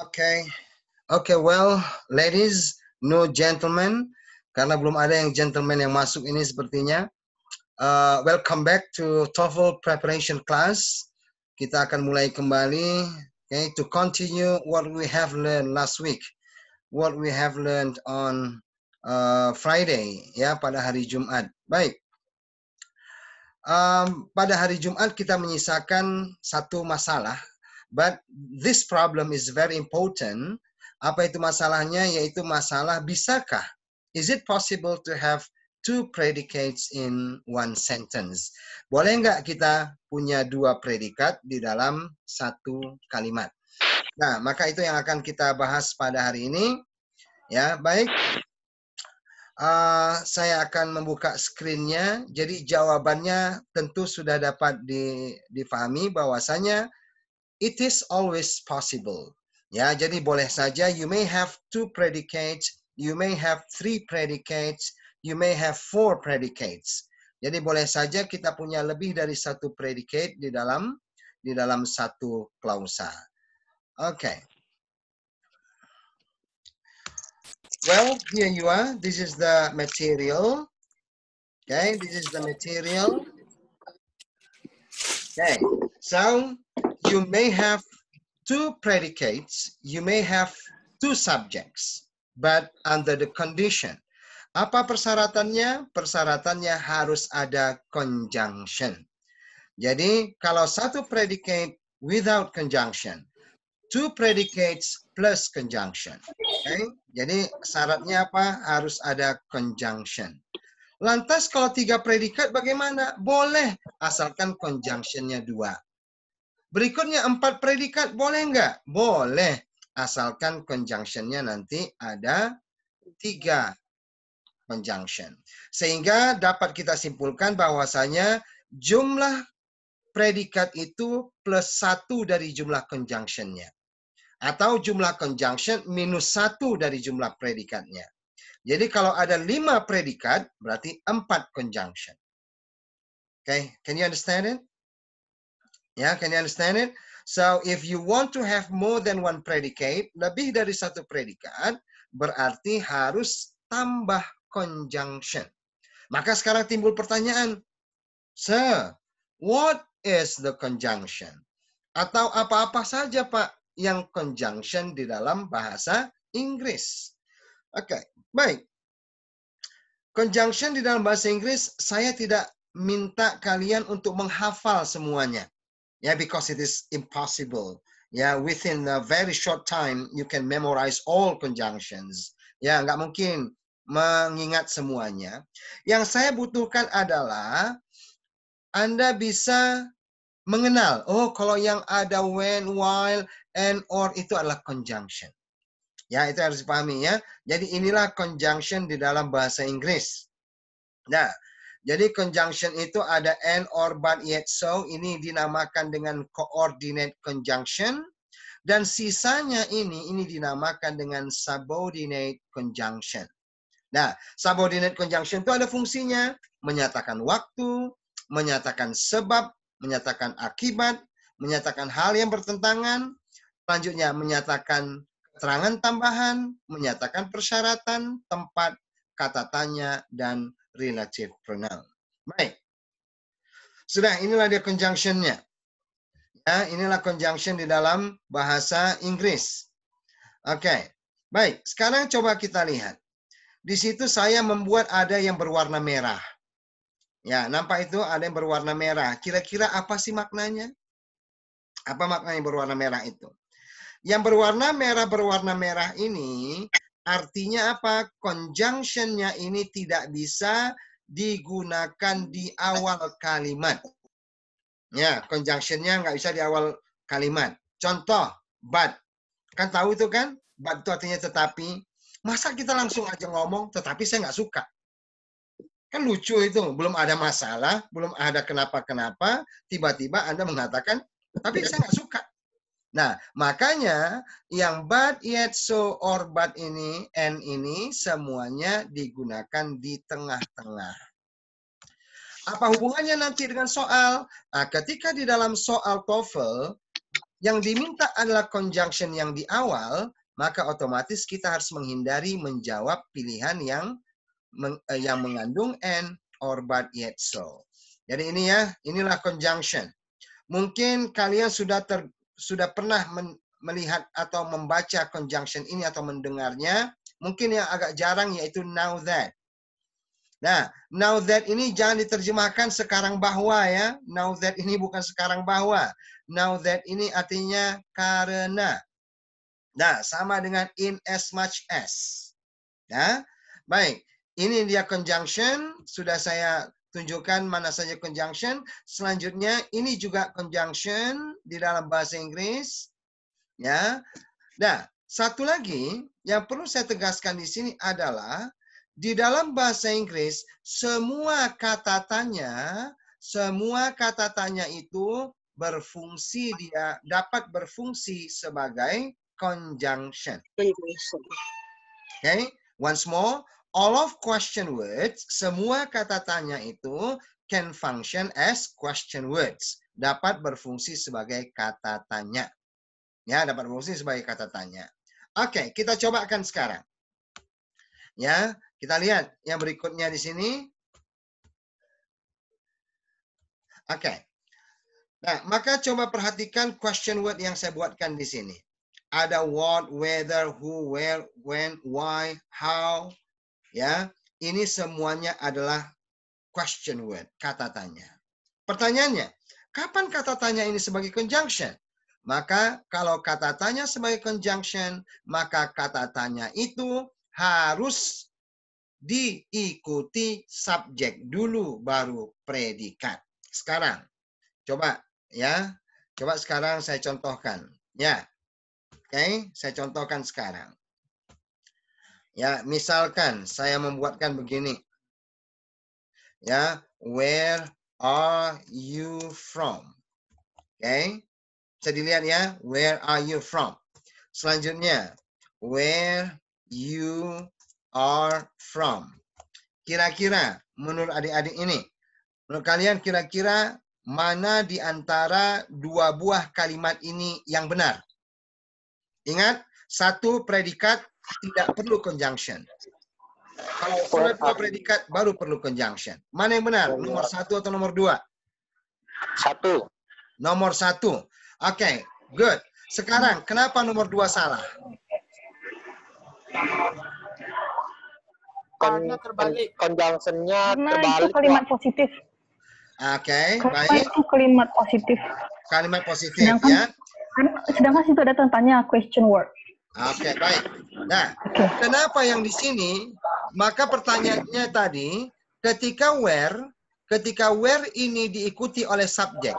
Okay, okay, well, ladies, no gentlemen, karena belum ada yang gentleman yang masuk ini sepertinya. Uh, welcome back to TOEFL preparation class. Kita akan mulai kembali, okay, to continue what we have learned last week, what we have learned on uh, Friday, ya pada hari Jumat. Baik. Um, pada hari Jumat kita menyisakan satu masalah But this problem is very important. Apa itu masalahnya? Yaitu masalah bisakah? Is it possible to have two predicates in one sentence? Boleh nggak kita punya dua predikat di dalam satu kalimat? Nah, maka itu yang akan kita bahas pada hari ini. Ya, baik. Uh, saya akan membuka screen-nya. Jadi jawabannya tentu sudah dapat di, difahami bahwasanya It is always possible. Ya, jadi boleh saja you may have two predicates, you may have three predicates, you may have four predicates. Jadi boleh saja kita punya lebih dari satu predicate di dalam di dalam satu klausa. Oke. Okay. Well, here you are. This is the material. Okay, this is the material. Okay, so you may have two predicates, you may have two subjects, but under the condition. Apa persyaratannya? Persyaratannya harus ada conjunction. Jadi, kalau satu predicate without conjunction, two predicates plus conjunction. Okay? Jadi, syaratnya apa? Harus ada conjunction. Lantas kalau tiga predikat bagaimana? Boleh, asalkan nya dua. Berikutnya empat predikat boleh nggak? Boleh. Asalkan conjunctionnya nanti ada tiga conjunction. Sehingga dapat kita simpulkan bahwasanya jumlah predikat itu plus satu dari jumlah conjunctionnya. Atau jumlah conjunction minus satu dari jumlah predikatnya. Jadi kalau ada lima predikat, berarti empat conjunction. Okay, can you understand it? Ya, yeah, can you understand it? So if you want to have more than one predicate, lebih dari satu predikat, berarti harus tambah conjunction. Maka sekarang timbul pertanyaan, Sir, what is the conjunction? Atau apa-apa saja, Pak, yang conjunction di dalam bahasa Inggris. Oke, okay, baik. Conjunction di dalam bahasa Inggris, saya tidak minta kalian untuk menghafal semuanya yeah because it is impossible yeah, within a very short time you can memorize all conjunctions ya yeah, nggak mungkin mengingat semuanya yang saya butuhkan adalah anda bisa mengenal oh kalau yang ada when while and or itu adalah conjunction ya itu harus dipahami ya jadi inilah conjunction di dalam bahasa Inggris nah jadi conjunction itu ada and or but yet so ini dinamakan dengan coordinate conjunction dan sisanya ini ini dinamakan dengan subordinate conjunction. Nah, subordinate conjunction itu ada fungsinya menyatakan waktu, menyatakan sebab, menyatakan akibat, menyatakan hal yang bertentangan, selanjutnya menyatakan keterangan tambahan, menyatakan persyaratan, tempat, kata tanya, dan relative pronoun. Baik. Sudah, inilah dia conjunctionnya. Ya, inilah conjunction di dalam bahasa Inggris. Oke. Baik, sekarang coba kita lihat. Di situ saya membuat ada yang berwarna merah. Ya, nampak itu ada yang berwarna merah. Kira-kira apa sih maknanya? Apa maknanya berwarna merah itu? Yang berwarna merah berwarna merah ini Artinya apa? Conjunction-nya ini tidak bisa digunakan di awal kalimat. Ya, conjunctionnya nggak bisa di awal kalimat. Contoh, but. Kan tahu itu kan? But itu artinya tetapi. Masa kita langsung aja ngomong, tetapi saya nggak suka. Kan lucu itu. Belum ada masalah, belum ada kenapa-kenapa, tiba-tiba Anda mengatakan, tapi saya nggak suka. Nah, makanya yang but, yet, so, or, but ini, n ini semuanya digunakan di tengah-tengah. Apa hubungannya nanti dengan soal? Nah, ketika di dalam soal TOEFL, yang diminta adalah conjunction yang di awal, maka otomatis kita harus menghindari menjawab pilihan yang meng, eh, yang mengandung n or but yet so. Jadi ini ya, inilah conjunction. Mungkin kalian sudah ter, sudah pernah men, melihat atau membaca conjunction ini atau mendengarnya, mungkin yang agak jarang yaitu now that. Nah, now that ini jangan diterjemahkan sekarang bahwa ya. Now that ini bukan sekarang bahwa. Now that ini artinya karena. Nah, sama dengan in as much as. Nah, baik, ini dia conjunction sudah saya tunjukkan mana saja conjunction. Selanjutnya ini juga conjunction di dalam bahasa Inggris. Ya. Nah, satu lagi yang perlu saya tegaskan di sini adalah di dalam bahasa Inggris semua kata tanya, semua kata tanya itu berfungsi dia dapat berfungsi sebagai conjunction. Oke, Okay, once more all of question words, semua kata tanya itu can function as question words. Dapat berfungsi sebagai kata tanya. Ya, dapat berfungsi sebagai kata tanya. Oke, okay, kita akan sekarang. Ya, kita lihat yang berikutnya di sini. Oke. Okay. Nah, maka coba perhatikan question word yang saya buatkan di sini. Ada what, whether, who, where, when, why, how, Ya, ini semuanya adalah question word, kata tanya. Pertanyaannya, kapan kata tanya ini sebagai conjunction? Maka kalau kata tanya sebagai conjunction, maka kata tanya itu harus diikuti subjek dulu baru predikat. Sekarang coba ya, coba sekarang saya contohkan ya. Oke, okay? saya contohkan sekarang. Ya, misalkan saya membuatkan begini. Ya, where are you from? Oke. Okay. Bisa dilihat ya, where are you from? Selanjutnya, where you are from. Kira-kira menurut adik-adik ini, menurut kalian kira-kira mana di antara dua buah kalimat ini yang benar? Ingat, satu predikat tidak perlu conjunction. Kalau oh, surat dua ah. predikat baru perlu conjunction. Mana yang benar? Nomor satu atau nomor dua? Satu. Nomor satu. Oke, okay, good. Sekarang, kenapa nomor dua salah? Karena terbalik. Conjunctionnya terbalik. itu kalimat positif. Oke, okay, Karena baik. itu kalimat positif. Kalimat positif, sedangkan, ya. Kan, sedangkan situ ada tanya question word. Oke, okay, baik. Nah, kenapa yang di sini? Maka pertanyaannya tadi, ketika where, ketika where ini diikuti oleh subjek,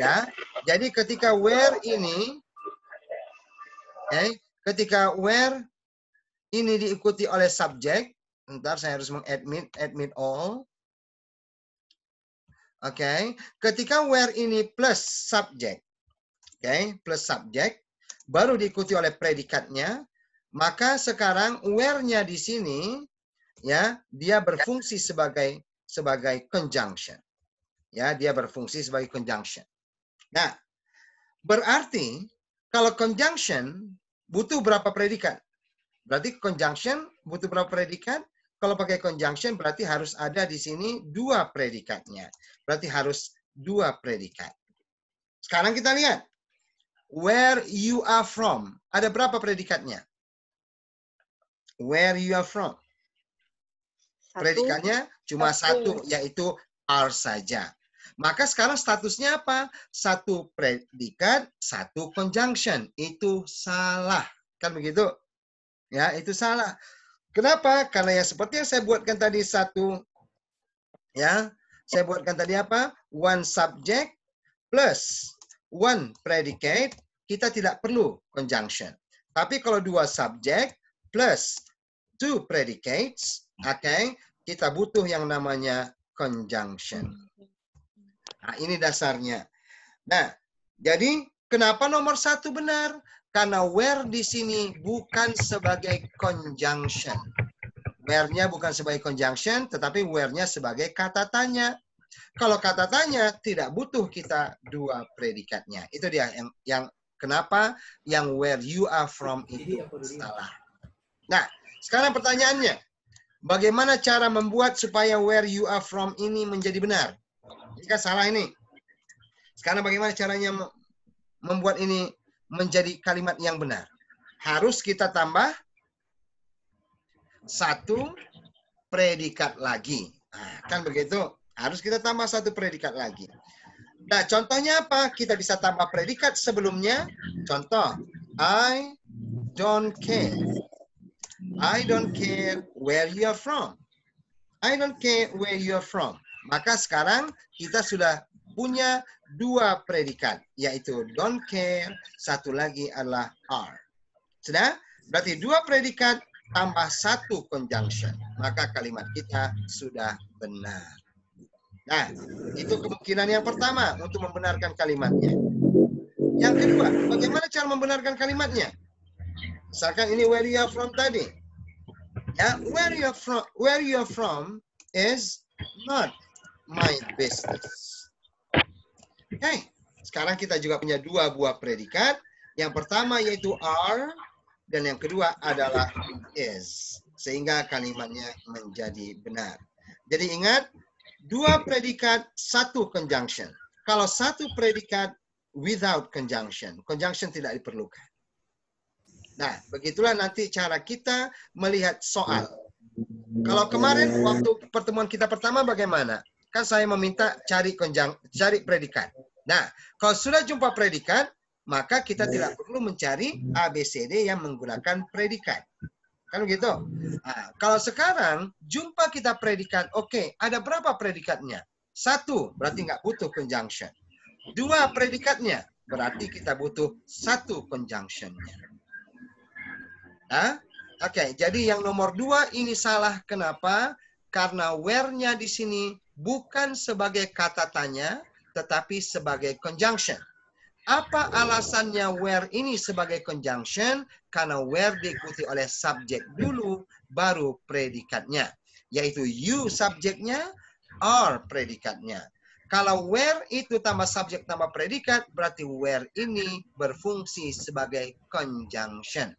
ya. Jadi ketika where ini, okay, eh, ketika where ini diikuti oleh subjek, ntar saya harus mengadmit admit all. Oke, okay. ketika where ini plus subjek, oke, okay, plus subjek, baru diikuti oleh predikatnya, maka sekarang where-nya di sini ya, dia berfungsi sebagai sebagai conjunction. Ya, dia berfungsi sebagai conjunction. Nah, berarti kalau conjunction butuh berapa predikat? Berarti conjunction butuh berapa predikat? Kalau pakai conjunction berarti harus ada di sini dua predikatnya. Berarti harus dua predikat. Sekarang kita lihat where you are from. Ada berapa predikatnya? Where you are from. predikatnya cuma satu, satu yaitu are saja. Maka sekarang statusnya apa? Satu predikat, satu conjunction. Itu salah. Kan begitu? Ya, itu salah. Kenapa? Karena ya seperti yang saya buatkan tadi satu ya, saya buatkan tadi apa? One subject plus one predicate, kita tidak perlu conjunction. Tapi kalau dua subjek plus two predicates, oke, okay, kita butuh yang namanya conjunction. Nah, ini dasarnya. Nah, jadi kenapa nomor satu benar? Karena where di sini bukan sebagai conjunction. Where-nya bukan sebagai conjunction, tetapi where-nya sebagai kata tanya. Kalau kata tanya tidak butuh kita dua predikatnya. Itu dia yang, yang kenapa yang where you are from itu salah. Nah, sekarang pertanyaannya, bagaimana cara membuat supaya where you are from ini menjadi benar? Jika salah ini. Sekarang bagaimana caranya membuat ini menjadi kalimat yang benar? Harus kita tambah satu predikat lagi. Nah, kan begitu harus kita tambah satu predikat lagi. Nah, contohnya apa? Kita bisa tambah predikat sebelumnya. Contoh, I don't care. I don't care where you are from. I don't care where you are from. Maka sekarang kita sudah punya dua predikat, yaitu don't care, satu lagi adalah are. Sudah? Berarti dua predikat tambah satu conjunction. Maka kalimat kita sudah benar. Nah, itu kemungkinan yang pertama untuk membenarkan kalimatnya. Yang kedua, bagaimana cara membenarkan kalimatnya? Misalkan ini where you are from tadi. Ya, where you are from, where you are from is not my business. Oke, okay. sekarang kita juga punya dua buah predikat. Yang pertama yaitu are dan yang kedua adalah is. Sehingga kalimatnya menjadi benar. Jadi ingat, dua predikat satu conjunction. Kalau satu predikat without conjunction, conjunction tidak diperlukan. Nah, begitulah nanti cara kita melihat soal. Kalau kemarin waktu pertemuan kita pertama bagaimana? Kan saya meminta cari konjang, cari predikat. Nah, kalau sudah jumpa predikat, maka kita tidak perlu mencari ABCD yang menggunakan predikat. Kan gitu Nah, kalau sekarang jumpa kita predikat, oke, okay, ada berapa predikatnya? Satu, berarti nggak butuh conjunction. Dua predikatnya, berarti kita butuh satu conjunctionnya. Nah, oke, okay, jadi yang nomor dua ini salah. Kenapa? Karena where-nya di sini bukan sebagai kata tanya, tetapi sebagai conjunction. Apa alasannya where ini sebagai conjunction? karena where diikuti oleh subjek dulu baru predikatnya yaitu you subjeknya are predikatnya kalau where itu tambah subjek tambah predikat berarti where ini berfungsi sebagai conjunction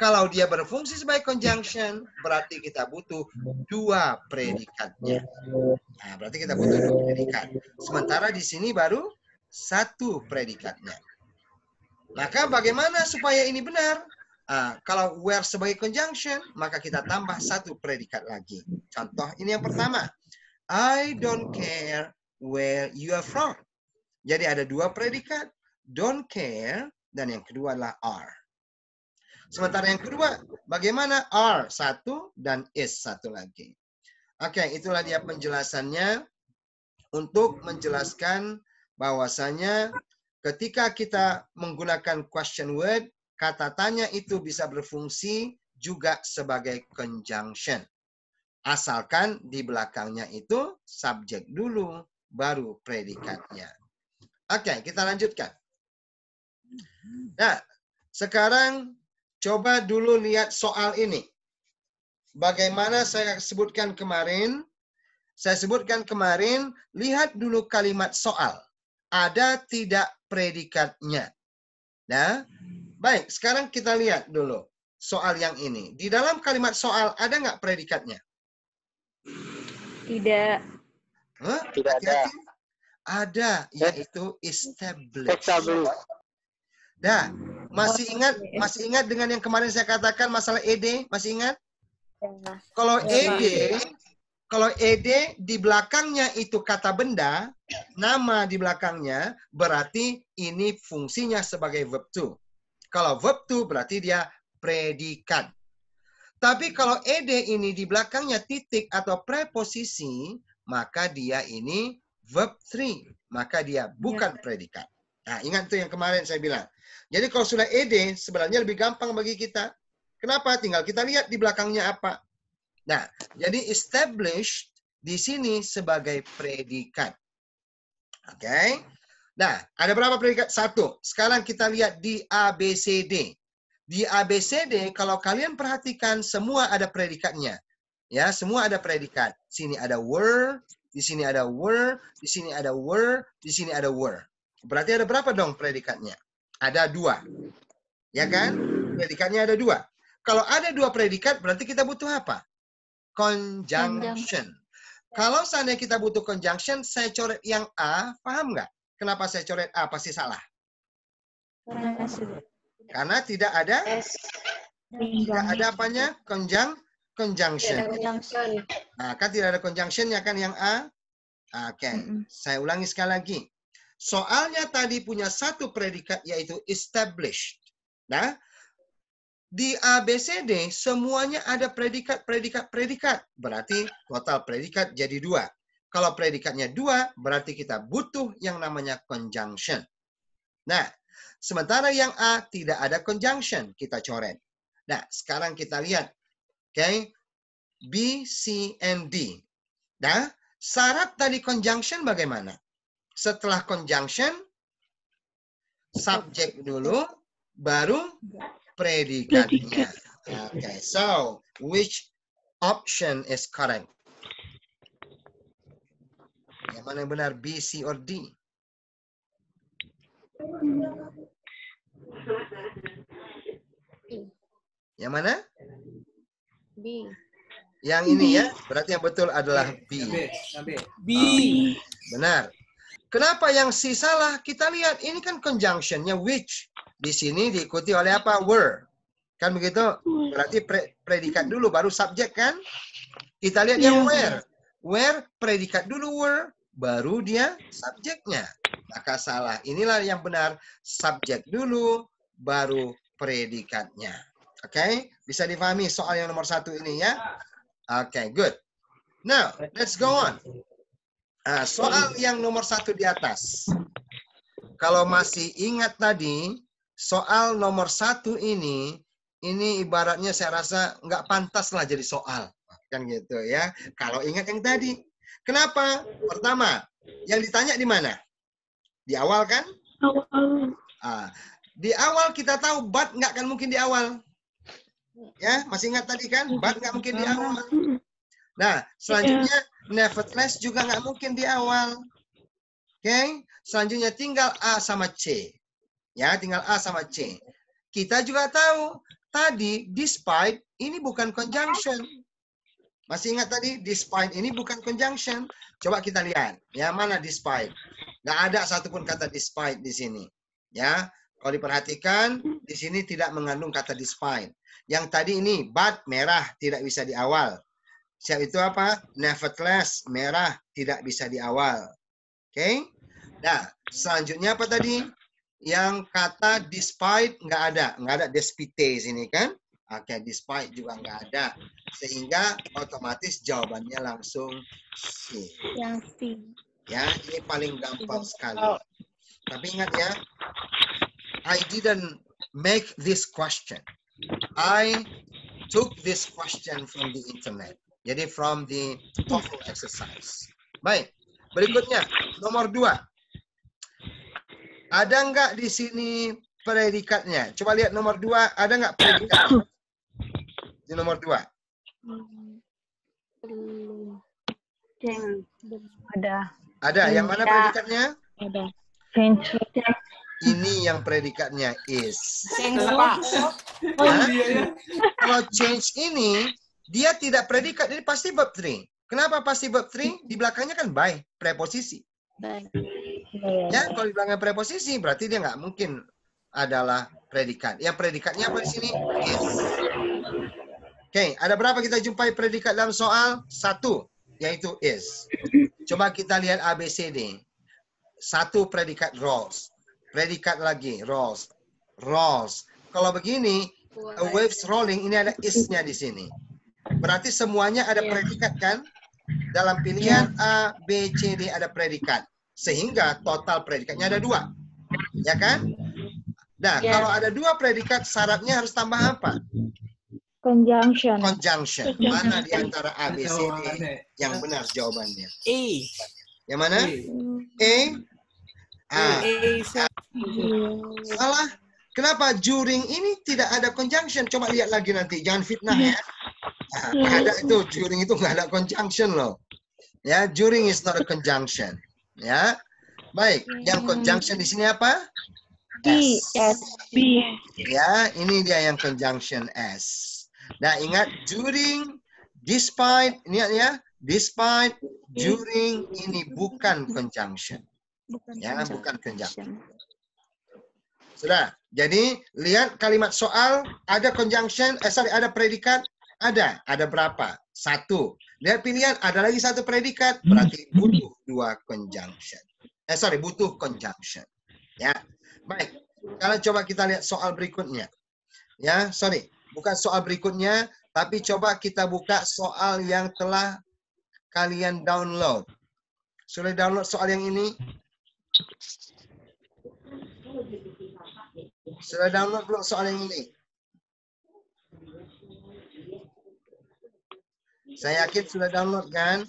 kalau dia berfungsi sebagai conjunction, berarti kita butuh dua predikatnya. Nah, berarti kita butuh dua predikat. Sementara di sini baru satu predikatnya. Maka bagaimana supaya ini benar? Ah, kalau where sebagai conjunction, maka kita tambah satu predikat lagi. Contoh ini yang pertama. I don't care where you are from. Jadi ada dua predikat. Don't care. Dan yang kedua adalah are. Sementara yang kedua, bagaimana are satu dan is satu lagi. Oke, okay, itulah dia penjelasannya untuk menjelaskan bahwasannya ketika kita menggunakan question word, kata tanya itu bisa berfungsi juga sebagai conjunction. Asalkan di belakangnya itu subjek dulu, baru predikatnya. Oke, okay, kita lanjutkan. Nah, sekarang coba dulu lihat soal ini. Bagaimana saya sebutkan kemarin, saya sebutkan kemarin, lihat dulu kalimat soal. Ada tidak predikatnya. Nah, Baik, sekarang kita lihat dulu soal yang ini. Di dalam kalimat soal ada nggak predikatnya? Tidak. Huh? Tidak ada. Ada, yaitu establish. Establish. Nah, masih oh, ingat masih ingat dengan yang kemarin saya katakan masalah ED? Masih ingat? Ya, kalau ya, ED, kalau ED di belakangnya itu kata benda, nama di belakangnya, berarti ini fungsinya sebagai verb 2. Kalau verb to berarti dia predikat. Tapi kalau ed ini di belakangnya titik atau preposisi, maka dia ini verb three. Maka dia bukan iya. predikat. Nah, ingat tuh yang kemarin saya bilang. Jadi kalau sudah ed, sebenarnya lebih gampang bagi kita. Kenapa? Tinggal kita lihat di belakangnya apa. Nah, jadi established di sini sebagai predikat. Oke. Okay? Nah, ada berapa predikat? Satu. Sekarang kita lihat di ABCD. Di ABCD, kalau kalian perhatikan, semua ada predikatnya. Ya, semua ada predikat. Sini ada were, di sini ada were, di sini ada were, di sini ada were. Berarti ada berapa dong predikatnya? Ada dua. Ya kan? Predikatnya ada dua. Kalau ada dua predikat, berarti kita butuh apa? Conjunction. Kalau seandainya kita butuh conjunction, saya coret yang A, paham nggak? Kenapa saya coret A? Ah, pasti salah. Karena tidak ada tidak ada apanya? Konjang conjunction. Nah, kan tidak ada conjunctionnya kan yang A? Oke, okay. Mm -hmm. saya ulangi sekali lagi. Soalnya tadi punya satu predikat yaitu established. Nah, di ABCD semuanya ada predikat, predikat, predikat. Berarti total predikat jadi dua. Kalau predikatnya dua, berarti kita butuh yang namanya conjunction. Nah, sementara yang A tidak ada conjunction, kita coret. Nah, sekarang kita lihat. Oke, okay? B, C, and D. Nah, syarat dari conjunction bagaimana? Setelah conjunction, subjek dulu, baru predikatnya. Oke, okay, so which option is correct? Yang mana yang benar? B, C, or D? Yang mana? B. Yang ini ya, berarti yang betul adalah B. B. B. benar. Kenapa yang C salah? Kita lihat ini kan conjunctionnya which di sini diikuti oleh apa? Were. Kan begitu? Berarti pre predikat dulu baru subjek kan? Kita lihat yang iya. where. Where predikat dulu were, baru dia subjeknya. Maka salah. Inilah yang benar. Subjek dulu, baru predikatnya. Oke, okay? bisa difahami soal yang nomor satu ini ya. Oke, okay, good. Now, let's go on. Nah, soal yang nomor satu di atas. Kalau masih ingat tadi, soal nomor satu ini, ini ibaratnya saya rasa nggak pantas lah jadi soal. Kan gitu ya. Kalau ingat yang tadi, Kenapa? Pertama, yang ditanya di mana? Di awal kan? Awal. Ah, di awal kita tahu bat nggak kan mungkin di awal. Ya, masih ingat tadi kan? Bat nggak mungkin di awal. Nah, selanjutnya yeah. nevertheless juga nggak mungkin di awal. Oke, okay? selanjutnya tinggal A sama C. Ya, tinggal A sama C. Kita juga tahu tadi despite ini bukan conjunction. Masih ingat tadi despite ini bukan conjunction. Coba kita lihat ya mana despite. Nggak ada satupun kata despite di sini. Ya, kalau diperhatikan di sini tidak mengandung kata despite. Yang tadi ini but merah tidak bisa di awal. Siap itu apa? Nevertheless merah tidak bisa di awal. Oke? Okay? Nah, selanjutnya apa tadi? Yang kata despite nggak ada, nggak ada despite di sini kan? Oke, okay, despite juga nggak ada. Sehingga otomatis jawabannya langsung C. Yang C. Ya, ini paling gampang sekali. Tapi ingat ya, I didn't make this question. I took this question from the internet. Jadi from the TOEFL exercise. Baik, berikutnya nomor dua. Ada nggak di sini predikatnya? Coba lihat nomor dua, ada nggak predikatnya? Ini nomor dua. Ada. Ada. Yang mana predikatnya? Ada. Ini yang predikatnya is. Change, apa? Oh, iya. oh, iya, iya, kalau change ini, dia tidak predikat, ini pasti verb three Kenapa pasti verb three Di belakangnya kan by, preposisi. By. Ya, kalau di belakangnya preposisi, berarti dia nggak mungkin adalah predikat. Yang predikatnya apa di sini? Is. Okay, ada berapa kita jumpai predikat dalam soal? Satu, yaitu is. Coba kita lihat ABCD. Satu predikat rolls. Predikat lagi, rolls. Rolls. Kalau begini, a waves rolling, ini ada is-nya di sini. Berarti semuanya ada ya. predikat kan? Dalam pilihan A, B, C, D ada predikat. Sehingga total predikatnya ada dua. Ya kan? Nah, ya. kalau ada dua predikat, syaratnya harus tambah apa? Conjunction. Conjunction. Mana di antara A, B, C, D yang benar jawabannya? E. Yang mana? E. A. A. Salah. Kenapa juring ini tidak ada conjunction? Coba lihat lagi nanti. Jangan fitnah ya. Nah, ada itu during itu nggak ada conjunction loh. Ya, during is not a conjunction. Ya. Baik, yang conjunction di sini apa? D, S, B. Ya, ini dia yang conjunction S. Nah, ingat during, despite, ini ya, despite, during ini bukan conjunction. Bukan ya, conjunction. bukan conjunction. Sudah. Jadi, lihat kalimat soal, ada conjunction, eh sorry, ada predikat, ada. Ada berapa? Satu. Lihat pilihan, ada lagi satu predikat, berarti butuh dua conjunction. Eh sorry, butuh conjunction. Ya. Baik. kalau coba kita lihat soal berikutnya. Ya, sorry bukan soal berikutnya, tapi coba kita buka soal yang telah kalian download. Sudah download soal yang ini? Sudah download belum soal yang ini? Saya yakin sudah download kan?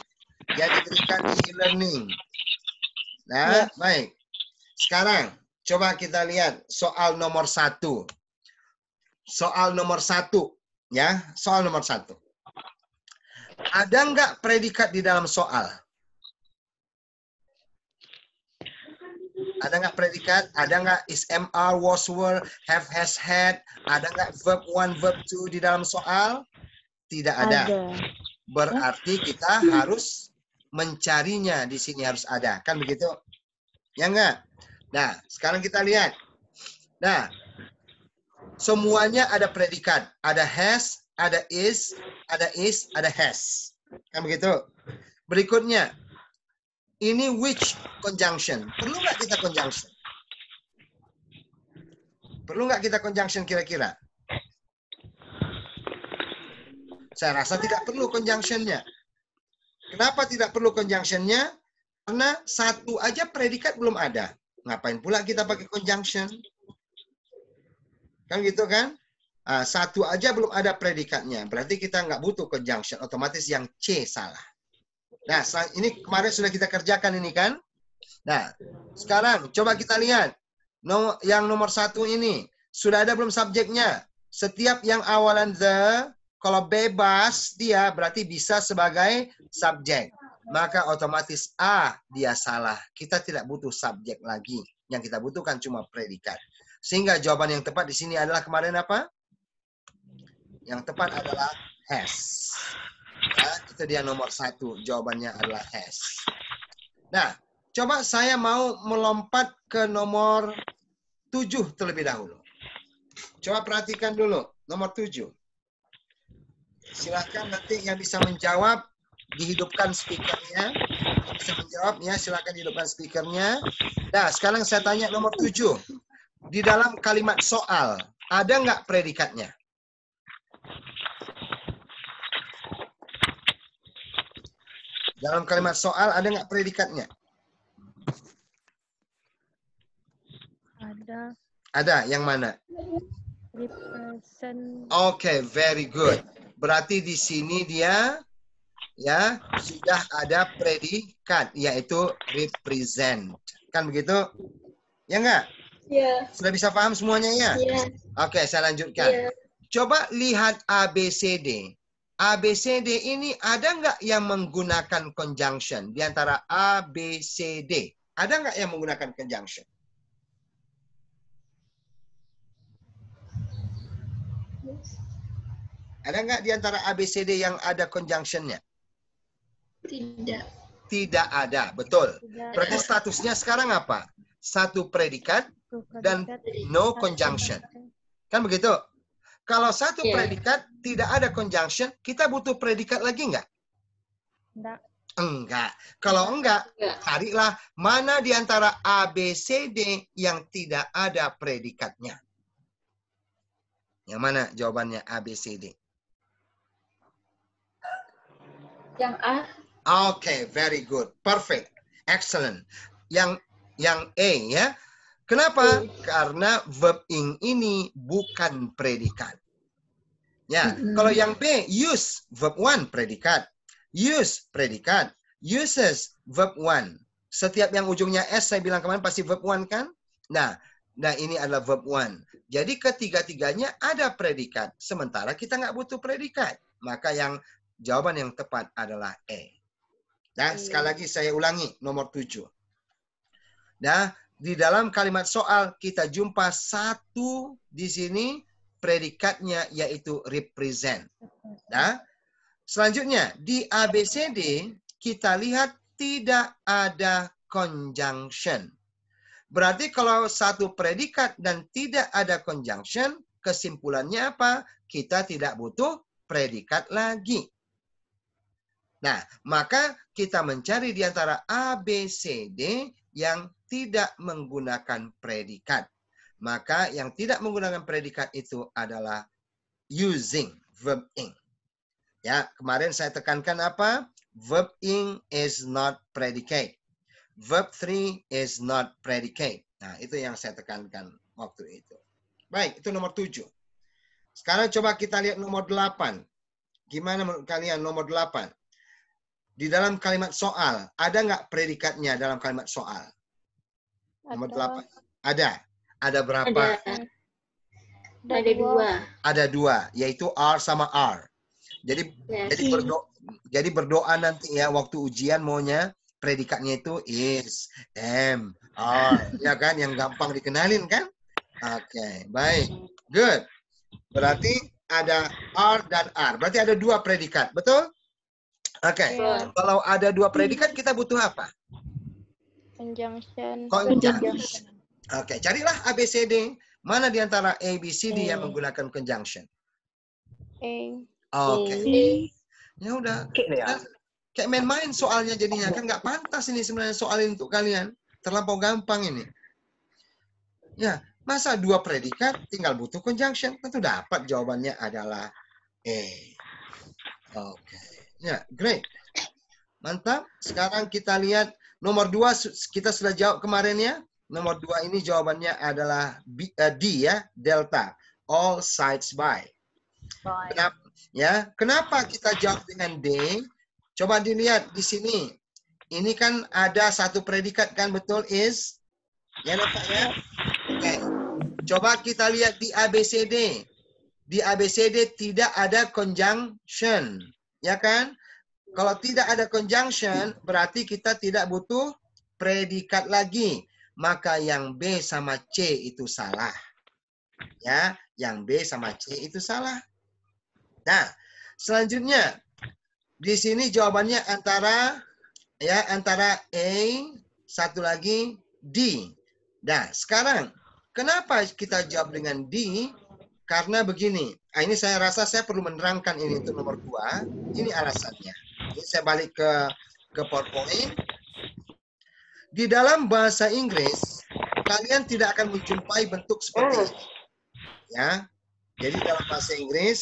Ya diberikan e-learning. Nah, ya. baik. Sekarang coba kita lihat soal nomor satu soal nomor satu, ya, soal nomor satu. Ada nggak predikat di dalam soal? Ada nggak predikat? Ada nggak is, MR, was, were, have, has, had? Ada nggak verb one, verb two di dalam soal? Tidak ada. ada. Berarti kita harus mencarinya di sini harus ada. Kan begitu? Ya enggak? Nah, sekarang kita lihat. Nah, semuanya ada predikat. Ada has, ada is, ada is, ada has. Kan begitu? Berikutnya, ini which conjunction. Perlu nggak kita conjunction? Perlu nggak kita conjunction kira-kira? Saya rasa tidak perlu conjunctionnya. Kenapa tidak perlu conjunctionnya? Karena satu aja predikat belum ada. Ngapain pula kita pakai conjunction? Kan gitu kan? Ah, satu aja belum ada predikatnya. Berarti kita nggak butuh conjunction. Otomatis yang C salah. Nah, ini kemarin sudah kita kerjakan ini kan? Nah, sekarang coba kita lihat. No, yang nomor satu ini. Sudah ada belum subjeknya? Setiap yang awalan the, kalau bebas dia berarti bisa sebagai subjek. Maka otomatis A dia salah. Kita tidak butuh subjek lagi. Yang kita butuhkan cuma predikat. Sehingga jawaban yang tepat di sini adalah kemarin apa? Yang tepat adalah has. Ya, itu dia nomor satu. Jawabannya adalah has. Nah, coba saya mau melompat ke nomor tujuh terlebih dahulu. Coba perhatikan dulu nomor tujuh. Silahkan nanti yang bisa menjawab dihidupkan speakernya. bisa menjawab ya silahkan dihidupkan speakernya. Nah sekarang saya tanya nomor tujuh di dalam kalimat soal ada nggak predikatnya? Dalam kalimat soal ada nggak predikatnya? Ada. Ada. Yang mana? Represent. Oke, okay, very good. Berarti di sini dia ya sudah ada predikat yaitu represent. Kan begitu? Ya enggak? Yeah. Sudah bisa paham semuanya ya? Yeah. Oke, saya lanjutkan. Yeah. Coba lihat ABCD. ABCD ini ada nggak yang menggunakan conjunction di antara ABCD? Ada nggak yang menggunakan conjunction? Ada nggak di antara ABCD yang ada konjungsi-nya? Tidak. Tidak ada, betul. Tidak Berarti statusnya sekarang apa? Satu predikat, dan no conjunction. Kan begitu? Kalau satu iya. predikat tidak ada conjunction, kita butuh predikat lagi nggak? Enggak. Enggak. Kalau enggak, enggak. carilah mana di antara A, B, C, D yang tidak ada predikatnya. Yang mana jawabannya A, B, C, D? Yang A. Oke, okay, very good. Perfect. Excellent. Yang yang A ya, Kenapa? Karena verb ing ini bukan predikat. Ya, kalau yang B use verb one predikat, use predikat, uses verb one. Setiap yang ujungnya s saya bilang kemarin pasti verb one kan? Nah, nah ini adalah verb one. Jadi ketiga-tiganya ada predikat. Sementara kita nggak butuh predikat. Maka yang jawaban yang tepat adalah E. Nah, sekali iya. lagi saya ulangi nomor tujuh. Nah, di dalam kalimat soal kita jumpa satu di sini predikatnya yaitu represent. Nah, selanjutnya di ABCD kita lihat tidak ada conjunction. Berarti kalau satu predikat dan tidak ada conjunction, kesimpulannya apa? Kita tidak butuh predikat lagi. Nah, maka kita mencari di antara A, B, C, D yang tidak menggunakan predikat. Maka yang tidak menggunakan predikat itu adalah using verb ing. Ya, kemarin saya tekankan apa? Verb ing is not predicate. Verb 3 is not predicate. Nah, itu yang saya tekankan waktu itu. Baik, itu nomor tujuh Sekarang coba kita lihat nomor delapan Gimana menurut kalian nomor delapan Di dalam kalimat soal, ada nggak predikatnya dalam kalimat soal? Nomor delapan. Ada. Ada berapa? Ada. Ada dua. Ada dua, yaitu R sama R. Jadi ya. jadi berdoa jadi berdoa nanti ya waktu ujian maunya predikatnya itu is am are ya kan yang gampang dikenalin kan? Oke, okay, baik. Good. Berarti ada R dan R. Berarti ada dua predikat, betul? Oke. Okay. Ya. Kalau ada dua predikat kita butuh apa? Conjunction. Conjunction. Oke, okay, carilah ABCD. Mana di antara A, B, C, D A. yang menggunakan conjunction? A. Oke. Okay. Ya udah. Nah, kayak main-main soalnya jadinya. Kan nggak pantas ini sebenarnya soal ini untuk kalian. Terlampau gampang ini. Ya, masa dua predikat tinggal butuh conjunction. Tentu dapat jawabannya adalah A. Oke. Okay. Ya, great. Mantap. Sekarang kita lihat Nomor dua kita sudah jawab kemarin ya. Nomor dua ini jawabannya adalah B, uh, D ya, delta. All sides by. Kenapa, ya, kenapa kita jawab dengan D? Coba dilihat di sini. Ini kan ada satu predikat kan betul is. Ya, Pak ya. Oke. Coba kita lihat di ABCD. Di ABCD tidak ada conjunction, ya kan? Kalau tidak ada conjunction, berarti kita tidak butuh predikat lagi. Maka yang B sama C itu salah. Ya, yang B sama C itu salah. Nah, selanjutnya di sini jawabannya antara ya antara A satu lagi D. Nah, sekarang kenapa kita jawab dengan D? Karena begini. Ah, ini saya rasa saya perlu menerangkan ini untuk nomor dua. Ini alasannya. Jadi saya balik ke ke PowerPoint. Di dalam bahasa Inggris, kalian tidak akan menjumpai bentuk seperti hmm. ini. Ya. Jadi dalam bahasa Inggris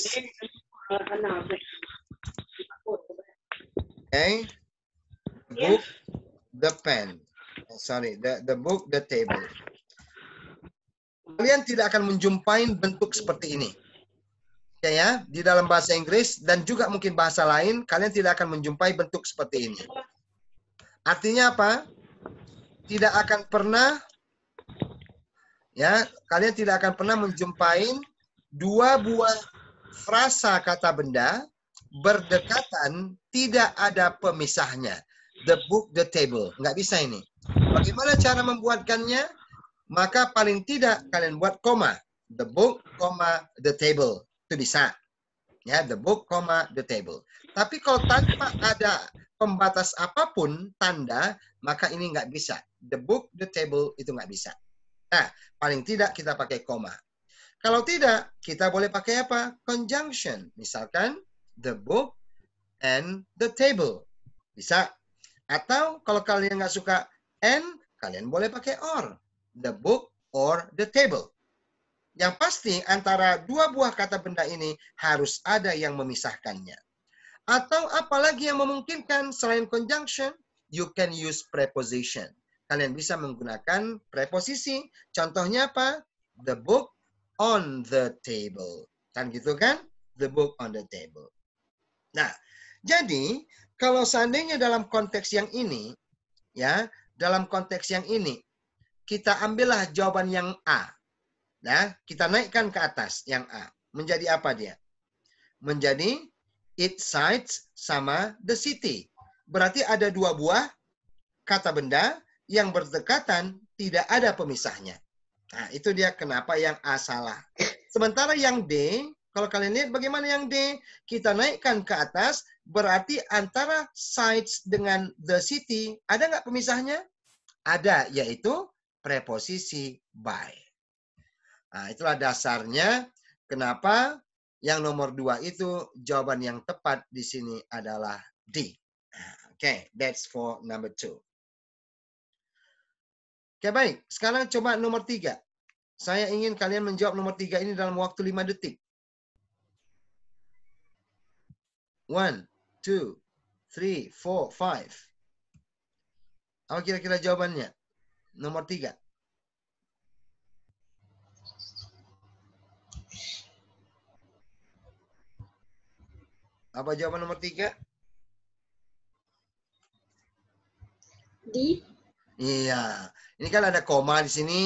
Okay. Book the pen. Oh, sorry, the the book the table. Kalian tidak akan menjumpai bentuk seperti ini ya di dalam bahasa Inggris dan juga mungkin bahasa lain kalian tidak akan menjumpai bentuk seperti ini. Artinya apa? Tidak akan pernah ya, kalian tidak akan pernah menjumpai dua buah frasa kata benda berdekatan tidak ada pemisahnya. The book, the table. Nggak bisa ini. Bagaimana cara membuatkannya? Maka paling tidak kalian buat koma. The book, koma, the table itu bisa. Ya, the book, comma, the table. Tapi kalau tanpa ada pembatas apapun tanda, maka ini nggak bisa. The book, the table itu nggak bisa. Nah, paling tidak kita pakai koma. Kalau tidak, kita boleh pakai apa? Conjunction. Misalkan, the book and the table. Bisa. Atau kalau kalian nggak suka and, kalian boleh pakai or. The book or the table. Yang pasti antara dua buah kata benda ini harus ada yang memisahkannya. Atau apalagi yang memungkinkan selain conjunction, you can use preposition. Kalian bisa menggunakan preposisi. Contohnya apa? The book on the table. Kan gitu kan? The book on the table. Nah, jadi kalau seandainya dalam konteks yang ini, ya, dalam konteks yang ini, kita ambillah jawaban yang A Nah, kita naikkan ke atas yang A. Menjadi apa dia? Menjadi it sides sama the city. Berarti ada dua buah kata benda yang berdekatan tidak ada pemisahnya. Nah, itu dia kenapa yang A salah. Sementara yang D, kalau kalian lihat bagaimana yang D, kita naikkan ke atas, berarti antara sides dengan the city, ada nggak pemisahnya? Ada, yaitu preposisi by. Nah, itulah dasarnya kenapa yang nomor dua itu jawaban yang tepat di sini adalah D. Nah, oke, okay, that's for number two. Oke okay, baik, sekarang coba nomor tiga. Saya ingin kalian menjawab nomor tiga ini dalam waktu lima detik. One, two, three, four, five. Apa kira-kira jawabannya? Nomor tiga. Apa jawaban nomor tiga? Di. Iya. Ini kan ada koma di sini.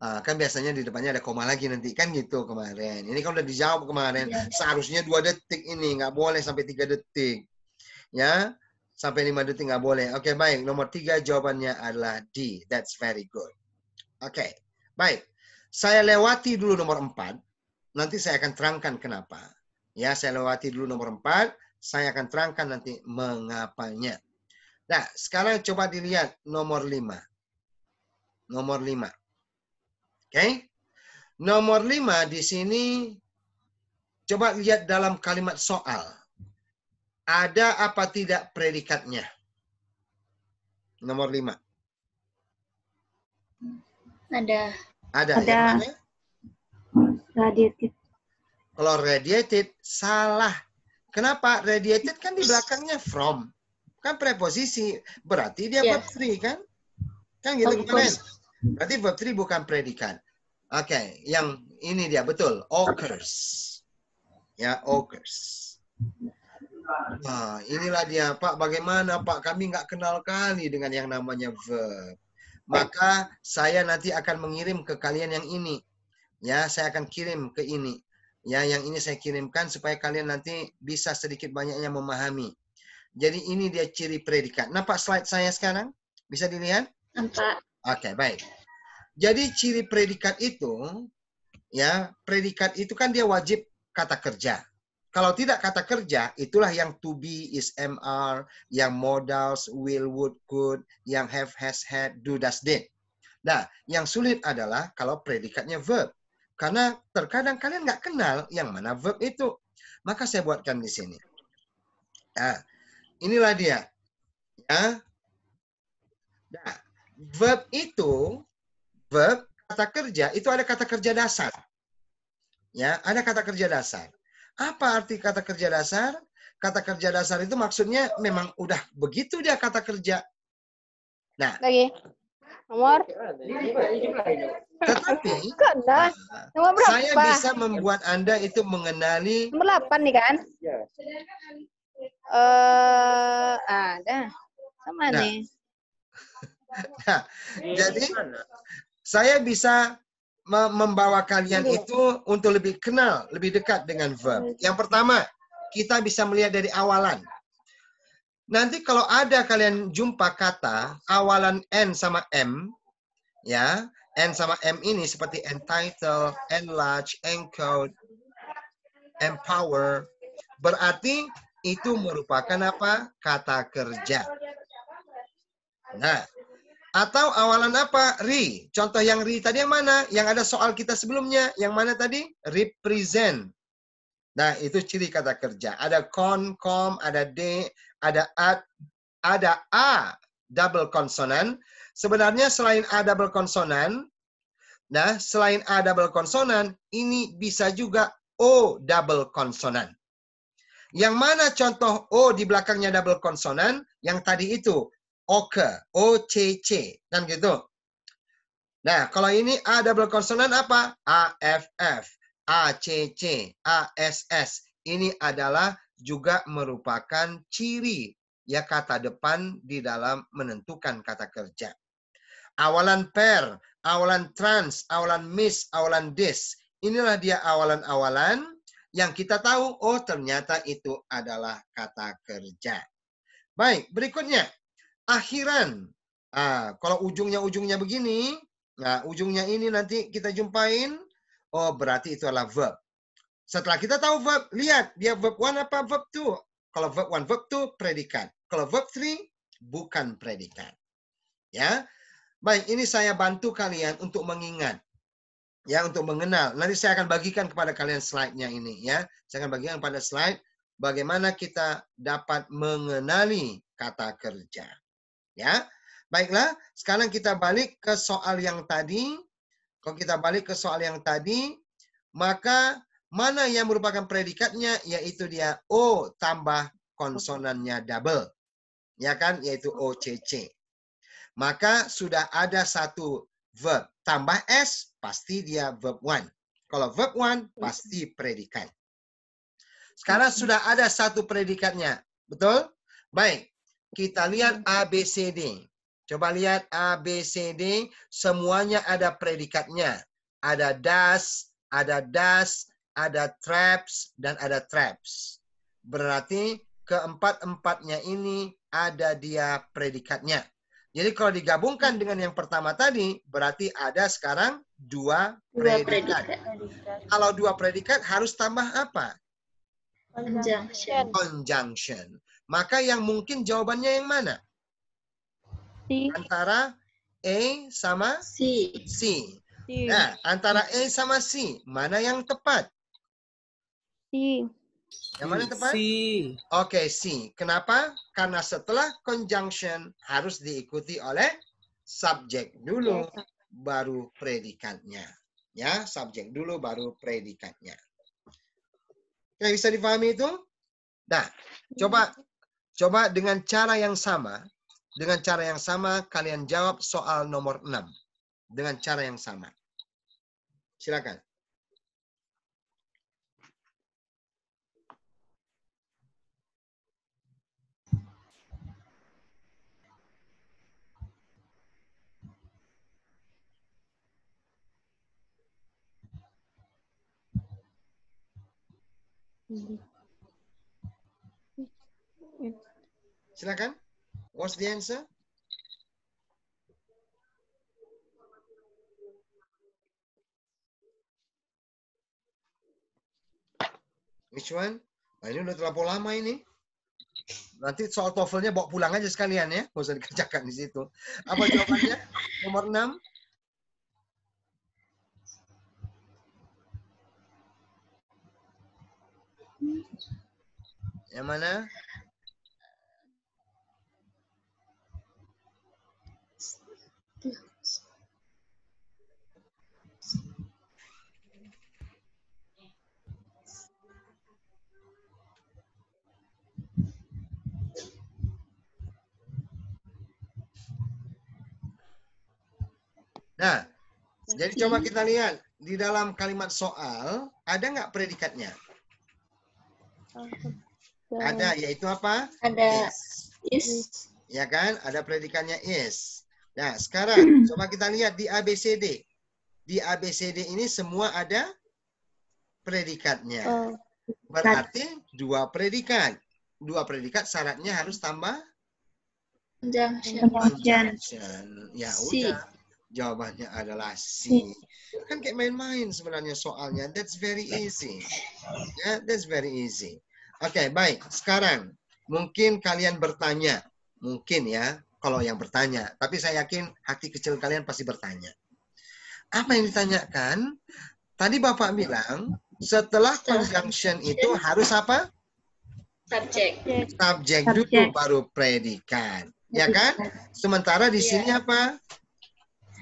Ah, kan biasanya di depannya ada koma lagi nanti kan gitu kemarin. Ini kan udah dijawab kemarin. Iya. Seharusnya dua detik ini nggak boleh sampai tiga detik. Ya, sampai lima detik nggak boleh. Oke baik. Nomor tiga jawabannya adalah D. That's very good. Oke baik. Saya lewati dulu nomor empat. Nanti saya akan terangkan kenapa. Ya, saya lewati dulu nomor 4. Saya akan terangkan nanti mengapanya. Nah, sekarang coba dilihat nomor 5. Nomor 5. Oke? Okay? Nomor 5 di sini coba lihat dalam kalimat soal. Ada apa tidak predikatnya? Nomor 5. Ada. Ada. Ya, Ada. Radiatif kalau radiated salah. Kenapa? Radiated kan di belakangnya from. Kan preposisi. Berarti dia verb verb 3 kan? Kan gitu kemarin. Berarti verb 3 bukan predikat. Oke, okay. yang ini dia betul. Occurs. Ya, occurs. Nah, inilah dia, Pak. Bagaimana, Pak? Kami nggak kenal kali dengan yang namanya verb. Maka saya nanti akan mengirim ke kalian yang ini. Ya, saya akan kirim ke ini ya yang ini saya kirimkan supaya kalian nanti bisa sedikit banyaknya memahami. Jadi ini dia ciri predikat. Nampak slide saya sekarang? Bisa dilihat? Nampak. Oke, okay, baik. Jadi ciri predikat itu ya, predikat itu kan dia wajib kata kerja. Kalau tidak kata kerja, itulah yang to be is MR, yang models will, would, could, yang have, has, had, do, does, did. Nah, yang sulit adalah kalau predikatnya verb. Karena terkadang kalian nggak kenal yang mana verb itu. Maka saya buatkan di sini. Nah, inilah dia. Ya. Nah, verb itu, verb kata kerja itu ada kata kerja dasar. Ya, ada kata kerja dasar. Apa arti kata kerja dasar? Kata kerja dasar itu maksudnya memang udah begitu dia kata kerja. Nah, Nomor? Tetapi nomor berapa? saya bisa membuat Anda itu mengenali nomor 8 nih kan? Ya. Eh uh, ada sama nah. nih. nah, jadi saya bisa membawa kalian itu untuk lebih kenal, lebih dekat dengan verb. Yang pertama, kita bisa melihat dari awalan. Nanti kalau ada kalian jumpa kata awalan N sama M, ya, N sama M ini seperti entitle, enlarge, encode, empower, berarti itu merupakan apa? Kata kerja. Nah, atau awalan apa? Re. Contoh yang re tadi yang mana? Yang ada soal kita sebelumnya. Yang mana tadi? Represent. Nah, itu ciri kata kerja. Ada con, com, ada de, ada A, ada A double konsonan. Sebenarnya selain A double konsonan, nah selain A double konsonan, ini bisa juga O double konsonan. Yang mana contoh O di belakangnya double konsonan? Yang tadi itu, oke, o c c kan gitu. Nah, kalau ini A double konsonan apa? A a f f, c c, a s s. Ini adalah juga merupakan ciri ya kata depan di dalam menentukan kata kerja. Awalan per, awalan trans, awalan miss, awalan dis. Inilah dia awalan-awalan yang kita tahu, oh ternyata itu adalah kata kerja. Baik, berikutnya. Akhiran. Ah, kalau ujungnya-ujungnya begini, nah ujungnya ini nanti kita jumpain, oh berarti itu adalah verb. Setelah kita tahu verb, lihat dia verb one apa verb two. Kalau verb one verb two, predikat. Kalau verb three bukan predikat. Ya. Baik, ini saya bantu kalian untuk mengingat. Ya, untuk mengenal. Nanti saya akan bagikan kepada kalian slide-nya ini ya. Saya akan bagikan pada slide bagaimana kita dapat mengenali kata kerja. Ya. Baiklah, sekarang kita balik ke soal yang tadi. Kalau kita balik ke soal yang tadi, maka Mana yang merupakan predikatnya? Yaitu dia O tambah konsonannya double. Ya kan? Yaitu OCC. Maka sudah ada satu verb. Tambah S, pasti dia verb one. Kalau verb one, pasti predikat. Sekarang sudah ada satu predikatnya. Betul? Baik. Kita lihat ABCD. Coba lihat abcd Semuanya ada predikatnya. Ada das, ada das, ada traps, dan ada traps. Berarti keempat-empatnya ini ada dia predikatnya. Jadi kalau digabungkan dengan yang pertama tadi, berarti ada sekarang dua, dua predikat. Kalau dua predikat harus tambah apa? Conjunction. Conjunction. Maka yang mungkin jawabannya yang mana? C. Antara A sama C. C. C. Nah, antara A sama C, mana yang tepat? Si. Yang mana tepat? Si. Oke, okay, si. Kenapa? Karena setelah conjunction harus diikuti oleh subjek dulu iya, baru predikatnya. Ya, subjek dulu baru predikatnya. Yang bisa dipahami itu? Nah, coba iya. coba dengan cara yang sama, dengan cara yang sama kalian jawab soal nomor 6 dengan cara yang sama. Silakan. Silakan. What's the answer? Which one? Nah, ini udah terlalu lama ini. Nanti soal tofelnya bawa pulang aja sekalian ya. Nggak usah dikerjakan di situ. Apa jawabannya? Nomor 6? Yang mana? Nah, jadi coba kita lihat di dalam kalimat soal ada nggak predikatnya? Ada, yaitu apa? Ada is. is. Ya kan? Ada predikatnya is. Nah, sekarang coba kita lihat di ABCD. Di ABCD ini semua ada predikatnya. Oh. Berarti dua predikat. Dua predikat syaratnya harus tambah Conjunction. Ya, udah. Jawabannya adalah C. Hmm. Kan kayak main-main sebenarnya soalnya. That's very easy. Yeah, that's very easy. Oke, okay, baik. Sekarang mungkin kalian bertanya. Mungkin ya, kalau yang bertanya. Tapi saya yakin hati kecil kalian pasti bertanya. Apa yang ditanyakan? Tadi Bapak bilang, setelah conjunction itu harus apa? Subjek. Subjek dulu baru predikat. Ya kan? Sementara di sini iya. apa?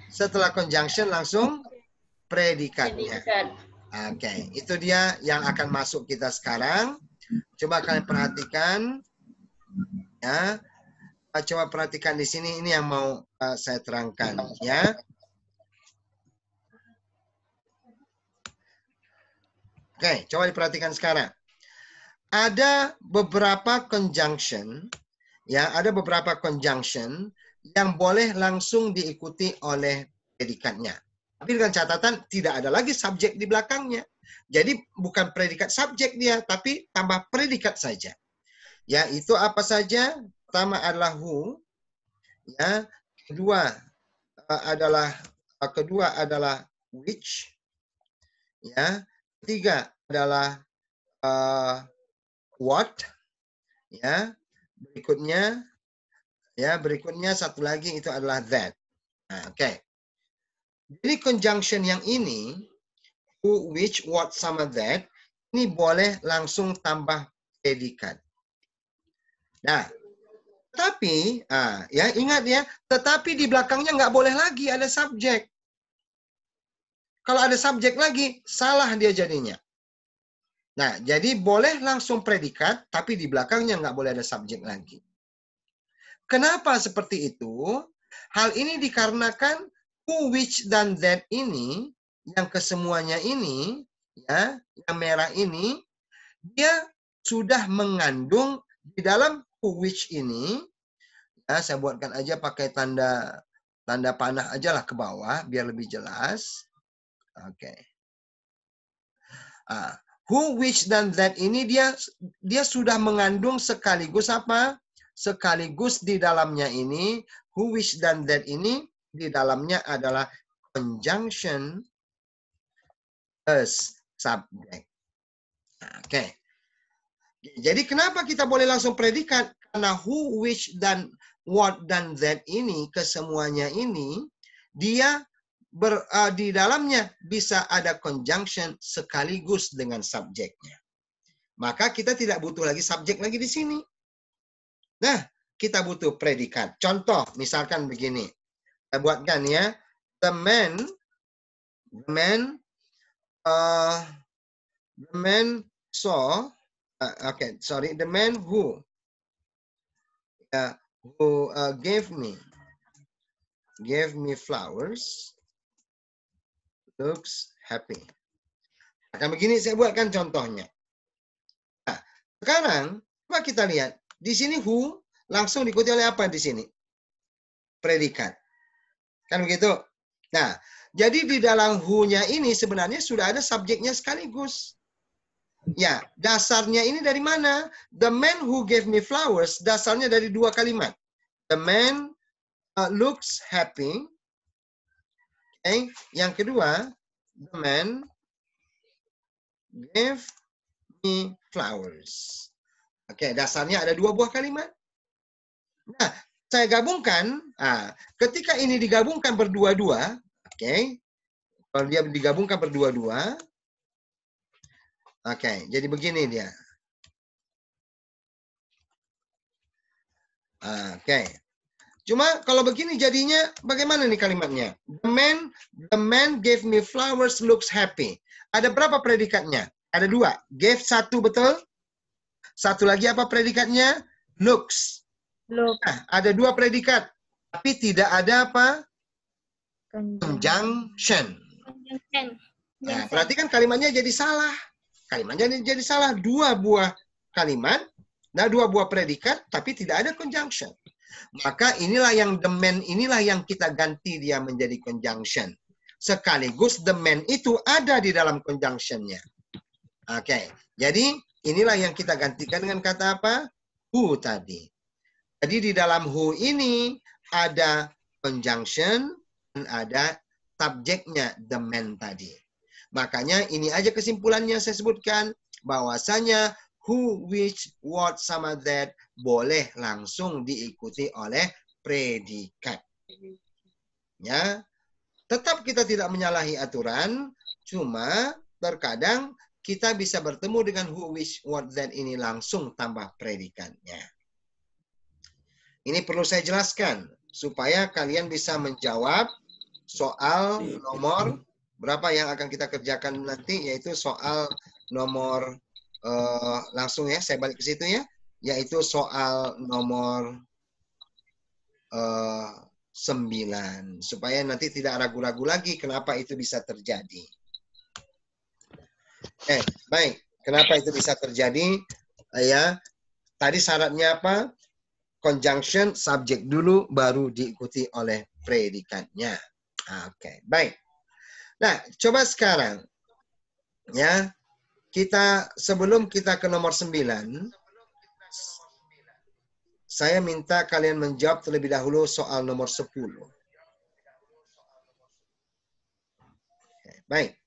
Setelah conjunction langsung predikatnya. Oke, okay. itu dia yang akan masuk kita sekarang. Coba kalian perhatikan ya. Coba perhatikan di sini ini yang mau eh, saya terangkan ya. Oke, okay, coba diperhatikan sekarang. Ada beberapa conjunction, ya, ada beberapa conjunction yang boleh langsung diikuti oleh predikatnya. Tapi dengan catatan tidak ada lagi subjek di belakangnya. Jadi bukan predikat subjek dia, tapi tambah predikat saja. Ya itu apa saja? Pertama adalah who, ya. Kedua eh, adalah eh, kedua adalah which, ya. Ketiga adalah uh, what, ya. Berikutnya Ya, berikutnya satu lagi itu adalah that. Nah, oke. Okay. Jadi conjunction yang ini who, which, what sama that ini boleh langsung tambah predikat. Nah, tapi ah, ya ingat ya, tetapi di belakangnya nggak boleh lagi ada subjek. Kalau ada subjek lagi, salah dia jadinya. Nah, jadi boleh langsung predikat, tapi di belakangnya nggak boleh ada subjek lagi. Kenapa seperti itu? Hal ini dikarenakan who, which, dan that ini, yang kesemuanya ini, ya, yang merah ini, dia sudah mengandung di dalam who, which ini, ya, saya buatkan aja pakai tanda tanda panah aja lah ke bawah biar lebih jelas. Oke. Okay. Uh, who, which, dan that ini dia dia sudah mengandung sekaligus apa? sekaligus di dalamnya ini who wish dan that ini di dalamnya adalah conjunction as subject. Oke. Okay. Jadi kenapa kita boleh langsung predikat? Karena who, wish dan what, dan that ini, kesemuanya ini, dia ber, uh, di dalamnya bisa ada conjunction sekaligus dengan subjeknya. Maka kita tidak butuh lagi subjek lagi di sini. Nah, kita butuh predikat. Contoh, misalkan begini. Kita buatkan ya. The man, the man, uh, the man saw, uh, okay, sorry, the man who, uh, who uh, gave me, gave me flowers, looks happy. Akan begini saya buatkan contohnya. Nah, sekarang, coba kita lihat di sini who langsung diikuti oleh apa di sini? Predikat. Kan begitu? Nah, jadi di dalam who-nya ini sebenarnya sudah ada subjeknya sekaligus. Ya, dasarnya ini dari mana? The man who gave me flowers, dasarnya dari dua kalimat. The man uh, looks happy. Okay. Eh, yang kedua, the man gave me flowers. Oke, dasarnya ada dua buah kalimat. Nah, saya gabungkan. Ah, ketika ini digabungkan berdua-dua, oke. kalau dia digabungkan berdua-dua, oke. jadi begini dia. Oke. Cuma kalau begini jadinya bagaimana nih kalimatnya? The man, the man gave me flowers looks happy. Ada berapa predikatnya? Ada dua. Gave satu betul, satu lagi apa predikatnya? Looks. Nah, ada dua predikat, tapi tidak ada apa? Conjunction. Conjunction. Nah, berarti kan kalimatnya jadi salah. Kalimatnya jadi salah. Dua buah kalimat, nah dua buah predikat, tapi tidak ada conjunction. Maka inilah yang the man, inilah yang kita ganti dia menjadi conjunction. Sekaligus the man itu ada di dalam conjunctionnya. Oke, okay. jadi Inilah yang kita gantikan dengan kata apa? Who tadi. Jadi di dalam who ini ada conjunction dan ada subjeknya the man tadi. Makanya ini aja kesimpulannya saya sebutkan bahwasanya who, which, what sama that boleh langsung diikuti oleh predikat. Ya. Tetap kita tidak menyalahi aturan, cuma terkadang kita bisa bertemu dengan who, which, what, then ini langsung tambah predikatnya. Ini perlu saya jelaskan supaya kalian bisa menjawab soal nomor berapa yang akan kita kerjakan nanti yaitu soal nomor eh, langsung ya saya balik ke situ ya yaitu soal nomor eh, 9 supaya nanti tidak ragu-ragu lagi kenapa itu bisa terjadi eh baik. Kenapa itu bisa terjadi? Eh, ya, tadi syaratnya apa? Conjunction subjek dulu baru diikuti oleh predikatnya. Ah, oke, okay, baik. Nah, coba sekarang ya kita sebelum kita ke nomor 9 saya minta kalian menjawab terlebih dahulu soal nomor 10. Okay, baik.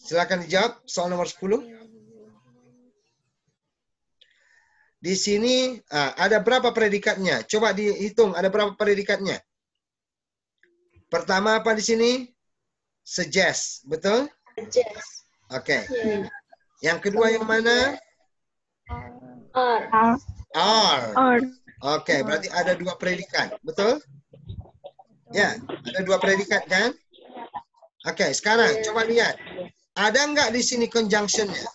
Silakan dijawab soal nomor 10. Di sini ah, ada berapa predikatnya? Coba dihitung ada berapa predikatnya. Pertama apa di sini? Suggest, betul? Suggest. Oke. Okay. Yeah. Yang kedua yang mana? R. R. R. Oke, okay, berarti ada dua predikat, betul? Ya, ada dua predikat kan? Oke, okay, sekarang coba lihat ada nggak di sini conjunctionnya?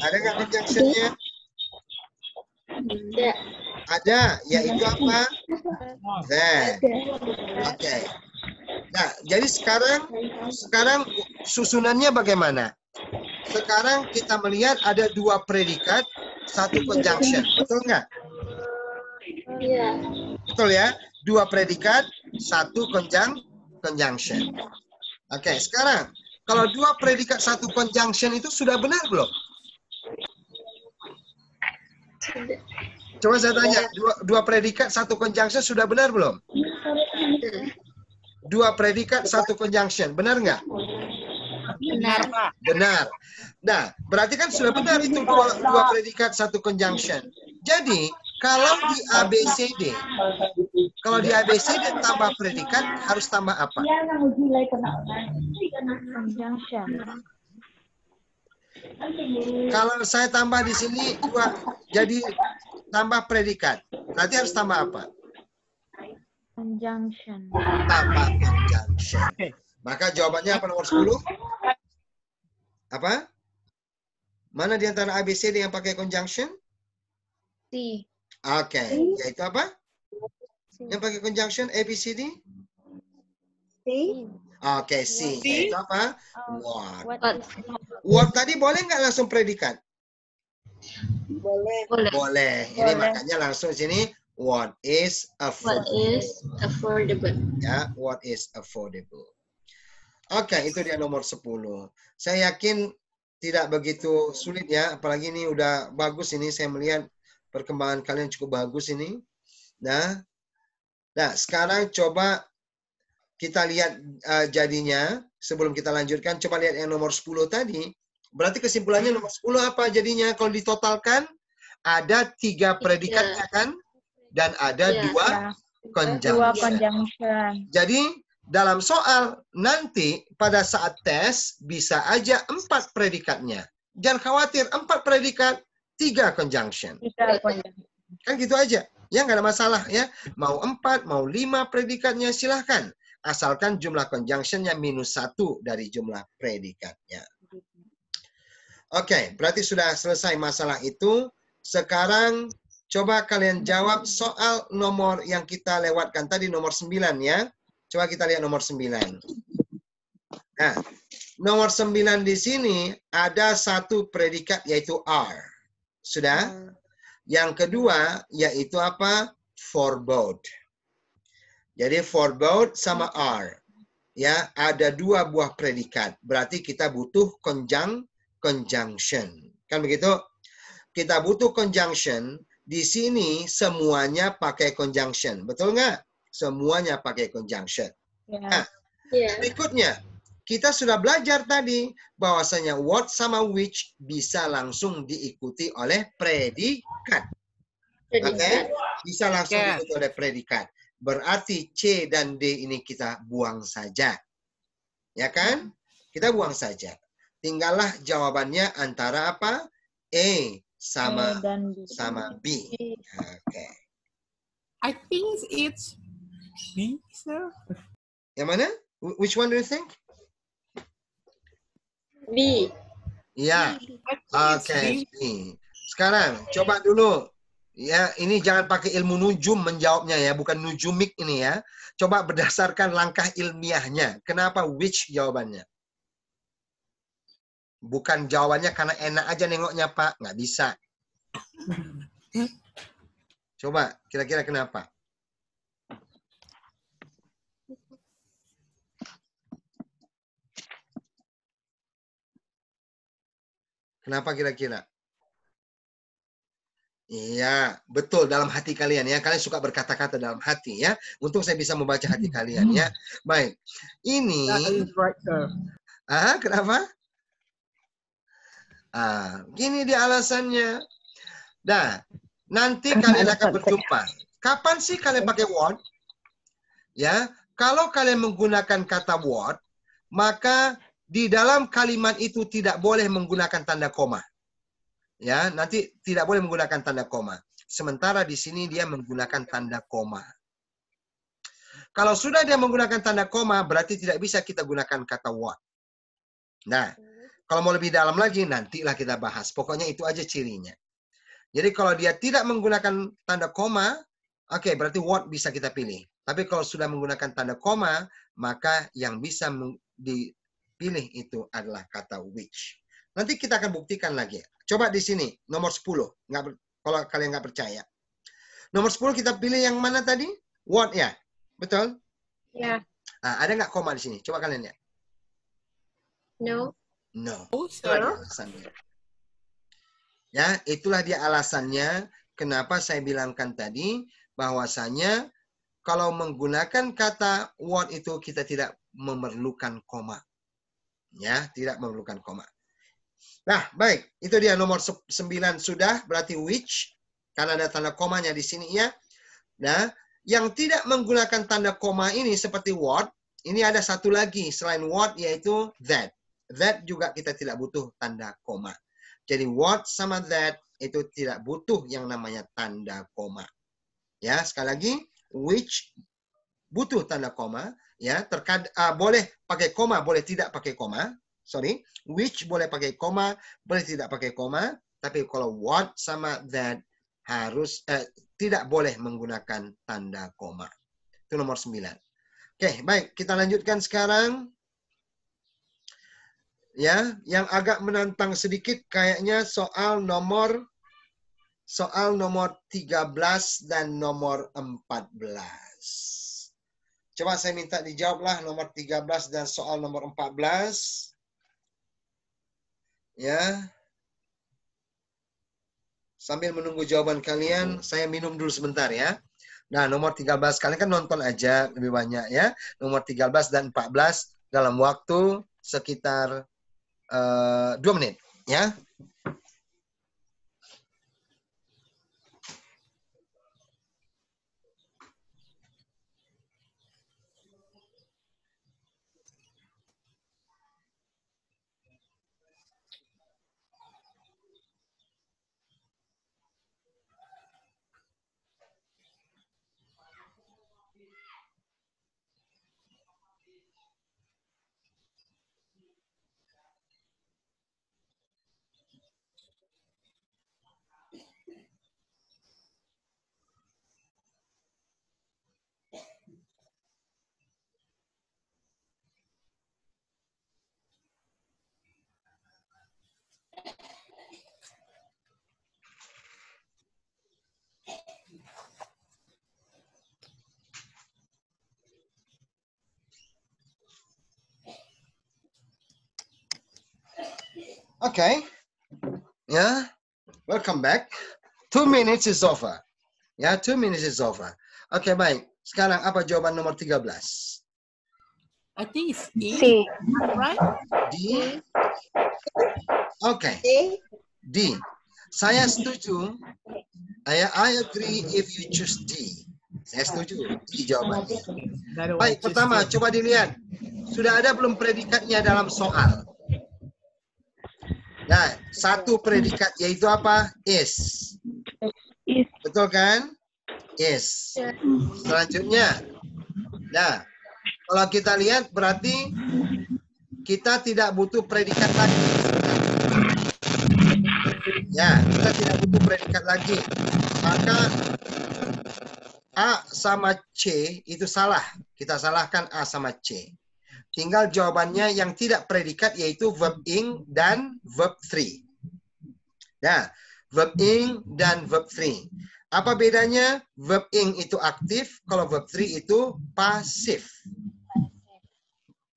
Ada nggak conjunctionnya? Ada. Ya itu apa? That. Oke. Okay. Nah, jadi sekarang sekarang susunannya bagaimana? Sekarang kita melihat ada dua predikat, satu conjunction, betul nggak? Iya. Betul ya, dua predikat, satu konjang conjunction. Oke, okay, sekarang kalau dua predikat satu conjunction itu sudah benar belum? Coba saya tanya, dua, dua predikat satu conjunction sudah benar belum? Dua predikat satu conjunction, benar nggak? Benar, iya. Pak. Benar. Nah, berarti kan sudah benar itu dua, dua predikat satu conjunction. Jadi, kalau di ABCD, kalau di ABCD tambah predikat harus tambah apa? Kalau saya tambah di sini dua, jadi tambah predikat. Berarti harus tambah apa? Conjunction. Tambah conjunction. Maka jawabannya apa nomor 10? Apa? Mana di antara ABCD yang pakai conjunction? C. Oke, okay. yaitu apa? C. Yang pakai conjunction ABCD? C. Oke, okay, C. C. Yaitu apa? What. What, What tadi boleh nggak langsung predikat? Boleh. Boleh. Boleh. Ini boleh. makanya langsung sini what is affordable. Ya, what is affordable. Yeah, what is affordable. Oke, okay, itu dia nomor 10. Saya yakin tidak begitu sulit ya, apalagi ini udah bagus ini saya melihat perkembangan kalian cukup bagus ini. Nah, nah sekarang coba kita lihat uh, jadinya sebelum kita lanjutkan coba lihat yang nomor 10 tadi. Berarti kesimpulannya nomor 10 apa jadinya kalau ditotalkan ada tiga predikatnya kan dan ada iya. dua ya. conjunction. Dua conjunction. Jadi dalam soal nanti pada saat tes bisa aja empat predikatnya. Jangan khawatir, empat predikat, tiga conjunction. Kan gitu aja. Ya nggak ada masalah ya. Mau empat, mau lima predikatnya silahkan. Asalkan jumlah conjunctionnya minus satu dari jumlah predikatnya. Oke, okay, berarti sudah selesai masalah itu. Sekarang coba kalian jawab soal nomor yang kita lewatkan tadi, nomor sembilan ya. Coba kita lihat nomor 9. Nah, nomor 9 di sini ada satu predikat yaitu are. Sudah? Hmm. Yang kedua yaitu apa? forbode Jadi forbode sama are. Ya, ada dua buah predikat. Berarti kita butuh konjang conjunction. Kan begitu? Kita butuh conjunction. Di sini semuanya pakai conjunction. Betul nggak? semuanya pakai conjunction. Yeah. Nah, yeah. Berikutnya, kita sudah belajar tadi bahwasanya what sama which bisa langsung diikuti oleh predikat. Oke, okay? bisa langsung yeah. diikuti oleh predikat. Berarti C dan D ini kita buang saja. Ya kan? Kita buang saja. Tinggallah jawabannya antara apa? A sama A dan B. sama B. Oke. Okay. I think it's bisa. Yang mana? Which one do you think? B. Ya. Oke, okay. B. Sekarang coba dulu Ya, ini jangan pakai ilmu nujum menjawabnya ya, bukan nujumik ini ya. Coba berdasarkan langkah ilmiahnya. Kenapa which jawabannya? Bukan jawabannya karena enak aja nengoknya, Pak. Nggak bisa. Hmm. Coba, kira-kira kenapa? Kenapa kira-kira? Iya, betul dalam hati kalian ya. Kalian suka berkata-kata dalam hati ya. Untung saya bisa membaca hati hmm. kalian ya. Baik. Ini Ah, kenapa? Ah, gini dia alasannya. Nah, nanti kalian akan berjumpa. Kapan sih kalian pakai word? Ya, kalau kalian menggunakan kata word, maka di dalam kalimat itu tidak boleh menggunakan tanda koma. Ya, nanti tidak boleh menggunakan tanda koma. Sementara di sini dia menggunakan tanda koma. Kalau sudah dia menggunakan tanda koma, berarti tidak bisa kita gunakan kata what. Nah, kalau mau lebih dalam lagi, nantilah kita bahas. Pokoknya itu aja cirinya. Jadi kalau dia tidak menggunakan tanda koma, oke, okay, berarti what bisa kita pilih. Tapi kalau sudah menggunakan tanda koma, maka yang bisa di, pilih itu adalah kata which. Nanti kita akan buktikan lagi. Coba di sini, nomor 10. Nggak, kalau kalian nggak percaya. Nomor 10 kita pilih yang mana tadi? What ya? Betul? Ya. Nah, ada nggak koma di sini? Coba kalian lihat. No. No. Oh, alasannya. Ya, itulah dia alasannya kenapa saya bilangkan tadi bahwasanya kalau menggunakan kata what itu kita tidak memerlukan koma. Ya, tidak memerlukan koma. Nah, baik. Itu dia nomor 9 sudah, berarti which. Karena ada tanda komanya di sini ya. Nah, yang tidak menggunakan tanda koma ini seperti what, ini ada satu lagi selain what yaitu that. That juga kita tidak butuh tanda koma. Jadi what sama that itu tidak butuh yang namanya tanda koma. Ya, sekali lagi which butuh tanda koma, ya terkad uh, boleh pakai koma boleh tidak pakai koma sorry which boleh pakai koma boleh tidak pakai koma tapi kalau what sama that harus uh, tidak boleh menggunakan tanda koma itu nomor sembilan oke baik kita lanjutkan sekarang ya yang agak menantang sedikit kayaknya soal nomor soal nomor 13 dan nomor 14 Coba saya minta dijawablah nomor 13 dan soal nomor 14. Ya. Sambil menunggu jawaban kalian, hmm. saya minum dulu sebentar ya. Nah, nomor 13 kalian kan nonton aja lebih banyak ya. Nomor 13 dan 14 dalam waktu sekitar uh, eh, 2 menit ya. Okay. Yeah. Welcome back. Two minutes is over. Ya, yeah, two minutes is over. Oke, okay, baik. Sekarang apa jawaban nomor 13? I think it's D, C. right? D. Oke. D. Saya setuju. I, I agree if you choose D. Saya setuju. D jawabannya. Baik, pertama coba dilihat. Sudah ada belum predikatnya dalam soal? Nah, satu predikat yaitu apa? Is. Is. Betul kan? Yes. Selanjutnya. Nah, kalau kita lihat berarti kita tidak butuh predikat lagi. Ya, kita tidak butuh predikat lagi. Maka A sama C itu salah. Kita salahkan A sama C. Tinggal jawabannya yang tidak predikat yaitu verb ing dan verb three. Nah, verb ing dan verb three. Apa bedanya? Verb ing itu aktif, kalau verb three itu pasif.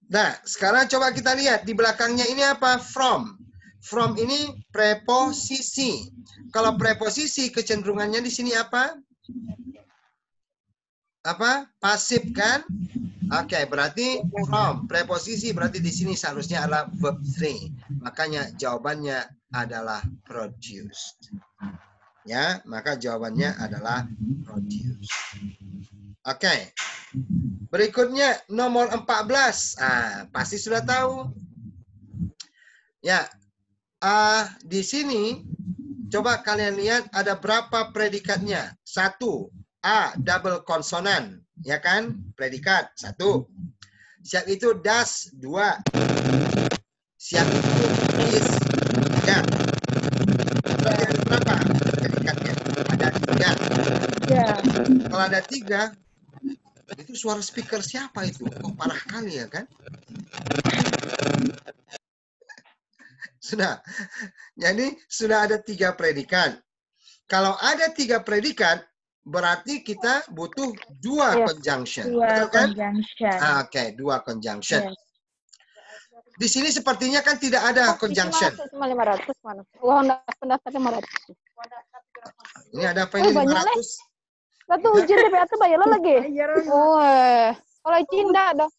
Nah, sekarang coba kita lihat di belakangnya ini apa? From. From ini preposisi. Kalau preposisi kecenderungannya di sini apa? apa pasif kan? Oke, okay, berarti from preposisi berarti di sini seharusnya adalah verb 3. Makanya jawabannya adalah produced. Ya, maka jawabannya adalah produced. Oke. Okay. Berikutnya nomor 14. Ah, pasti sudah tahu. Ya. Ah, di sini coba kalian lihat ada berapa predikatnya? Satu, A double konsonan, ya kan? Predikat satu. Siap itu das dua. Siap itu is tiga. ada berapa predikatnya? Ada tiga. Yeah. Kalau ada tiga, itu suara speaker siapa itu? Oh, parah kali ya kan? sudah. Jadi sudah ada tiga predikat. Kalau ada tiga predikat, berarti kita butuh dua yes, iya, conjunction. Dua betul kan? conjunction. Ah, Oke, okay, dua conjunction. Yes. Iya. Di sini sepertinya kan tidak ada oh, conjunction. Cuma Ini ada apa oh, ini oh, eh? 500? Satu ujian DPA tuh bayar lo lagi. Oh, kalau cinta dong.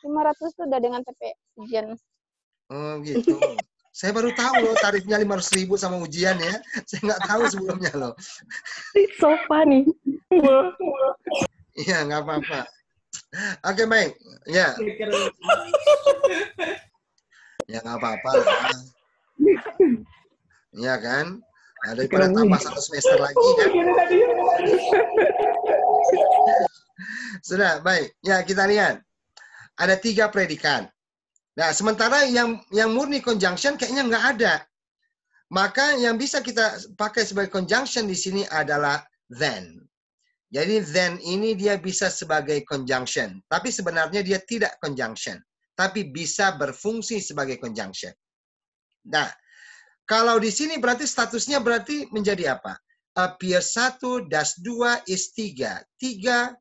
500 tuh udah dengan TP ujian. Oh gitu. Saya baru tahu loh tarifnya lima ratus ribu sama ujian ya. Saya nggak tahu sebelumnya loh. So funny. Iya, nggak apa-apa. Oke, okay, baik. Ya. Ya nggak apa-apa Iya kan? Nah, daripada tambah satu semester lagi kan. Oh, Sudah, baik. Ya, kita lihat. Ada tiga predikat. Nah, sementara yang yang murni conjunction kayaknya nggak ada. Maka yang bisa kita pakai sebagai conjunction di sini adalah then. Jadi then ini dia bisa sebagai conjunction, tapi sebenarnya dia tidak conjunction, tapi bisa berfungsi sebagai conjunction. Nah, kalau di sini berarti statusnya berarti menjadi apa? Appear 1 das 2 is 3. 3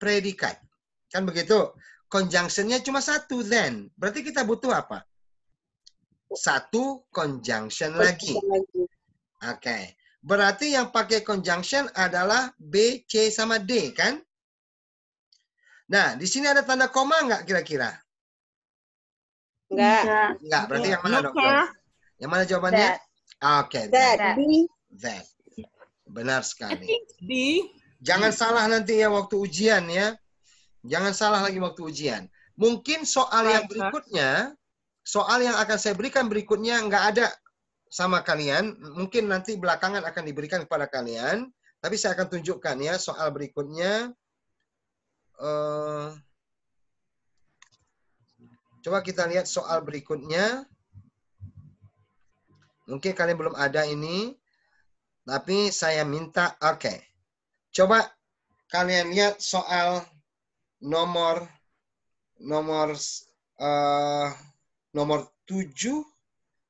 predikat. Kan begitu? Conjunctionnya cuma satu then. Berarti kita butuh apa? Satu conjunction lagi. Oke. Okay. Berarti yang pakai conjunction adalah B, C, sama D, kan? Nah, di sini ada tanda koma nggak kira-kira? Nggak. Nggak, berarti yang mana dong? Yang mana jawabannya? Oke. Okay, that. that. Benar sekali. D. Jangan salah nanti ya waktu ujian ya. Jangan salah lagi waktu ujian. Mungkin soal yang berikutnya, soal yang akan saya berikan berikutnya nggak ada sama kalian. Mungkin nanti belakangan akan diberikan kepada kalian. Tapi saya akan tunjukkan ya soal berikutnya. Eh, coba kita lihat soal berikutnya. Mungkin kalian belum ada ini. Tapi saya minta, oke. Okay. Coba kalian lihat soal nomor nomor uh, nomor 7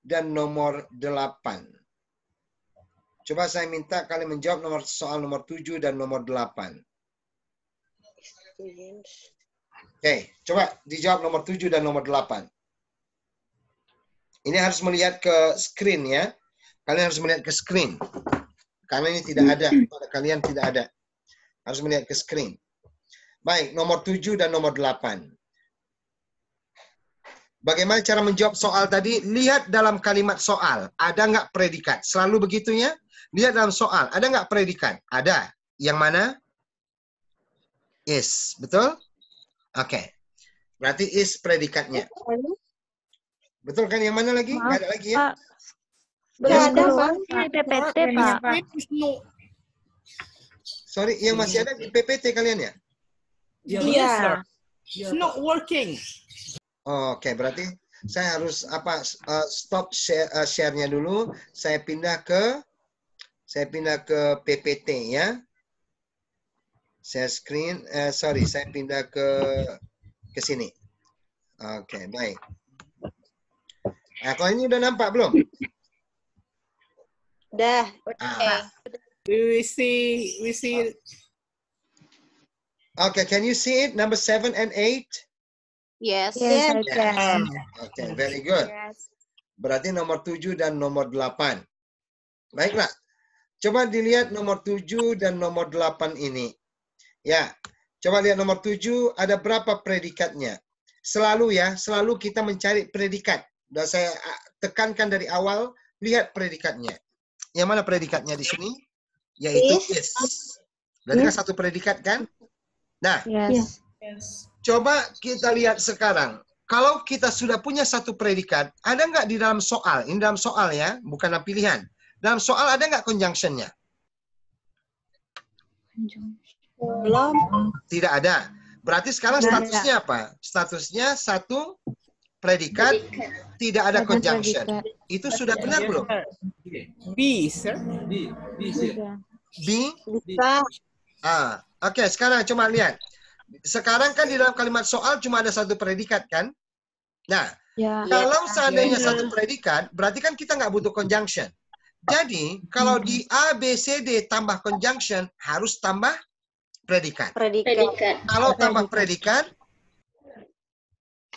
dan nomor 8. Coba saya minta kalian menjawab nomor soal nomor 7 dan nomor 8. Oke, okay, coba dijawab nomor 7 dan nomor 8. Ini harus melihat ke screen ya. Kalian harus melihat ke screen. Karena ini tidak ada. Kalian tidak ada. Harus melihat ke screen. Baik, nomor tujuh dan nomor delapan. Bagaimana cara menjawab soal tadi? Lihat dalam kalimat soal, ada nggak predikat? Selalu begitunya? Lihat dalam soal, ada nggak predikat? Ada. Yang mana? Is, betul? Oke. Okay. Berarti is predikatnya. Betul kan? Yang mana lagi? Nggak ada lagi ya? Pak. ada, PPT, Pak. Sorry, yang masih ada di PPT kalian ya? Your yeah. Iya. It's not working. Oke, okay. berarti saya harus apa uh, stop share uh, share-nya dulu. Saya pindah ke saya pindah ke PPT ya. Saya screen uh, sorry, saya pindah ke ke sini. Oke, okay, baik. Nah, kalau ini udah nampak belum? Udah. Oke. Ah. Okay. Ah. We see we see Okay, can you see it? Number seven and eight? Yes. Yes, I can. Okay, very good. Yes. Berarti nomor tujuh dan nomor delapan. Baiklah. Coba dilihat nomor tujuh dan nomor delapan ini. Ya, coba lihat nomor tujuh ada berapa predikatnya. Selalu ya, selalu kita mencari predikat. Sudah saya ah, tekankan dari awal, lihat predikatnya. Yang mana predikatnya di sini? Yaitu is. Berarti kan satu predikat kan? Nah, yes. coba kita lihat sekarang. Kalau kita sudah punya satu predikat, ada nggak di dalam soal? Ini dalam soal ya, bukan dalam pilihan. Dalam soal ada nggak conjunctionnya? Belum. Tidak ada. Berarti sekarang Tidak statusnya ada. apa? Statusnya satu predikat, predikat. tidak ada Tidak conjunction. Predikat. Itu sudah benar belum? B, sir. B, B, sir. B. Bisa. Ah, Oke, okay, sekarang cuma lihat. Sekarang kan di dalam kalimat soal cuma ada satu predikat kan? Nah, ya, kalau ya, seandainya ya. satu predikat, berarti kan kita nggak butuh conjunction. Jadi, kalau di A, B, C, D tambah conjunction, harus tambah predikat. Predikat. Kalau tambah predikat,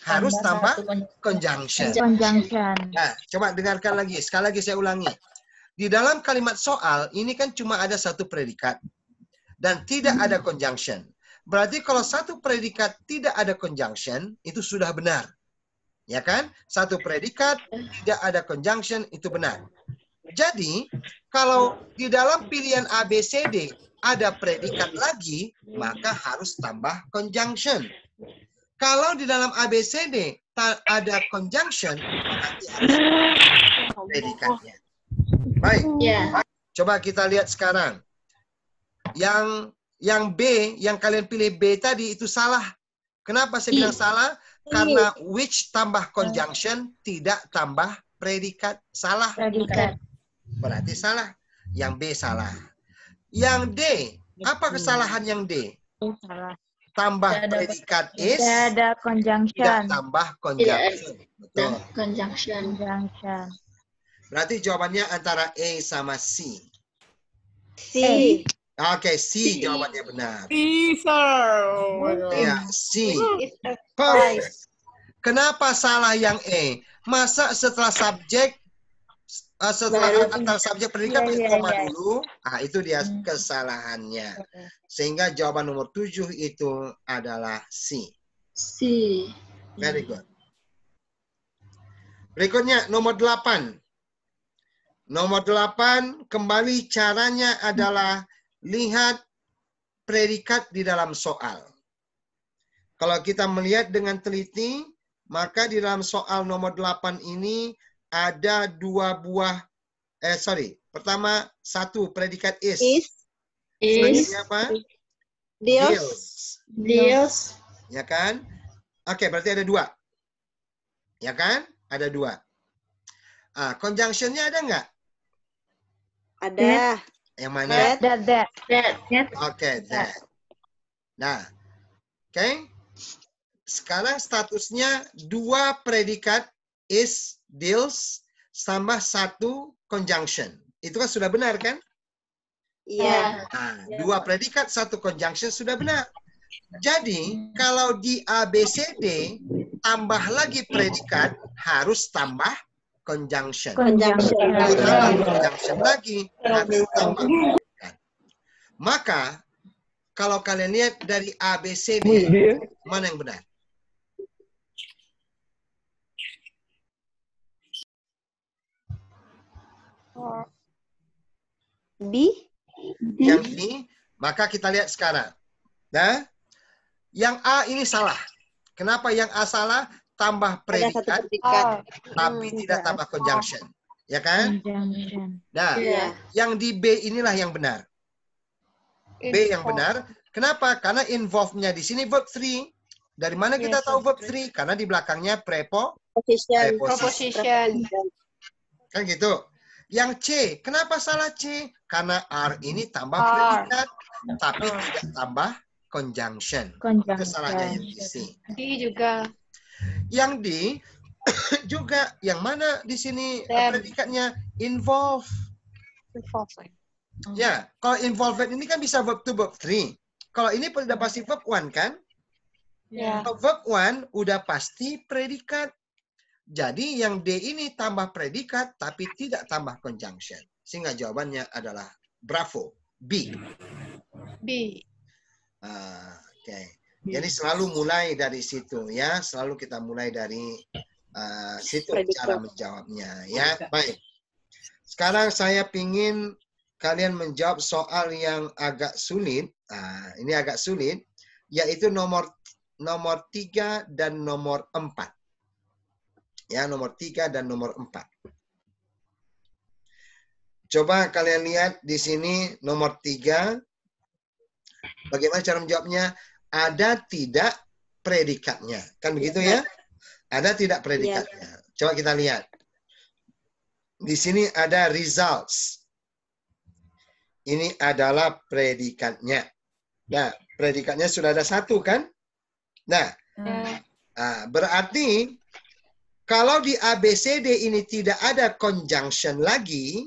harus tambah, tambah conjunction. Conjunction. Nah, coba dengarkan lagi. Sekali lagi saya ulangi. Di dalam kalimat soal, ini kan cuma ada satu predikat dan tidak ada hmm. conjunction. Berarti kalau satu predikat tidak ada conjunction, itu sudah benar. Ya kan? Satu predikat tidak ada conjunction, itu benar. Jadi, kalau di dalam pilihan ABCD ada predikat lagi, maka harus tambah conjunction. Kalau di dalam ABCD ada conjunction, nanti ada predikatnya. Baik. Yeah. Coba kita lihat sekarang yang yang B yang kalian pilih B tadi itu salah. Kenapa saya bilang salah? Karena which tambah conjunction tidak tambah predikat salah. Predikat. Berarti salah. Yang B salah. Yang D apa kesalahan yang D? Salah. Tambah tidak predikat ada, is. Tidak ada conjunction. Tidak tambah conjunction. Tidak Betul. Conjunction. Conjunction. Berarti jawabannya antara A sama C. C. A. Oke, okay, C jawabannya benar. C, sir. Oh Ya, C. Perfect. Kenapa salah yang E? Masa setelah subjek uh, setelah nah, antar subjek pendidikan iya, iya, koma iya. dulu, ah itu dia hmm. kesalahannya. Sehingga jawaban nomor tujuh itu adalah C. C. Very good. Berikutnya nomor delapan. Nomor delapan kembali caranya adalah lihat predikat di dalam soal. Kalau kita melihat dengan teliti, maka di dalam soal nomor 8 ini ada dua buah, eh sorry, pertama satu predikat is. Is. Is. Selanjutnya apa? Dios. Dios. Ya kan? Oke, berarti ada dua. Ya kan? Ada dua. Ah, conjunction-nya ada nggak? Ada. Yang mana? That, that, that. that, Oke, okay, that. Nah, oke. Okay. Sekarang statusnya dua predikat is, deals, tambah satu conjunction. Itu kan sudah benar, kan? Iya. Yeah. Nah, yeah. dua predikat, satu conjunction sudah benar. Jadi, kalau di ABCD, tambah lagi predikat, harus tambah conjunction. Conjunction. conjunction lagi. Maka kalau kalian lihat dari ABCD mana yang benar? B. Yang ini, maka kita lihat sekarang. Nah, yang A ini salah. Kenapa yang A salah? tambah predikat, predikat. Oh. tapi hmm. tidak tambah conjunction. Ya kan? Hmm, conjunction. Nah, yeah. yang di B inilah yang benar. Involve. B yang benar. Kenapa? Karena involve-nya di sini verb 3. Dari mana yes, iya, kita tahu verb 3? Karena di belakangnya prepo preposition. preposition. Kan gitu. Yang C, kenapa salah C? Karena R ini tambah R. predikat, tapi hmm. tidak tambah conjunction. conjunction. Itu salahnya yang di sini. D juga yang di juga yang mana di sini predikatnya involve. involve Ya, kalau involvement ini kan bisa verb to verb three. Kalau ini udah pasti verb one kan? Yeah. Kalau verb one udah pasti predikat. Jadi yang D ini tambah predikat tapi tidak tambah conjunction. Sehingga jawabannya adalah bravo. B. B. Uh, Oke. Okay. Jadi selalu mulai dari situ ya, selalu kita mulai dari uh, situ cara menjawabnya ya. Baik. Sekarang saya pingin kalian menjawab soal yang agak sulit. Uh, ini agak sulit, yaitu nomor nomor tiga dan nomor empat. Ya, nomor tiga dan nomor empat. Coba kalian lihat di sini nomor tiga. Bagaimana cara menjawabnya? ada tidak predikatnya. Kan begitu ya? Iya. Ada tidak predikatnya. Iya. Coba kita lihat. Di sini ada results. Ini adalah predikatnya. Nah, predikatnya sudah ada satu kan? Nah, iya. ah, berarti kalau di ABCD ini tidak ada conjunction lagi,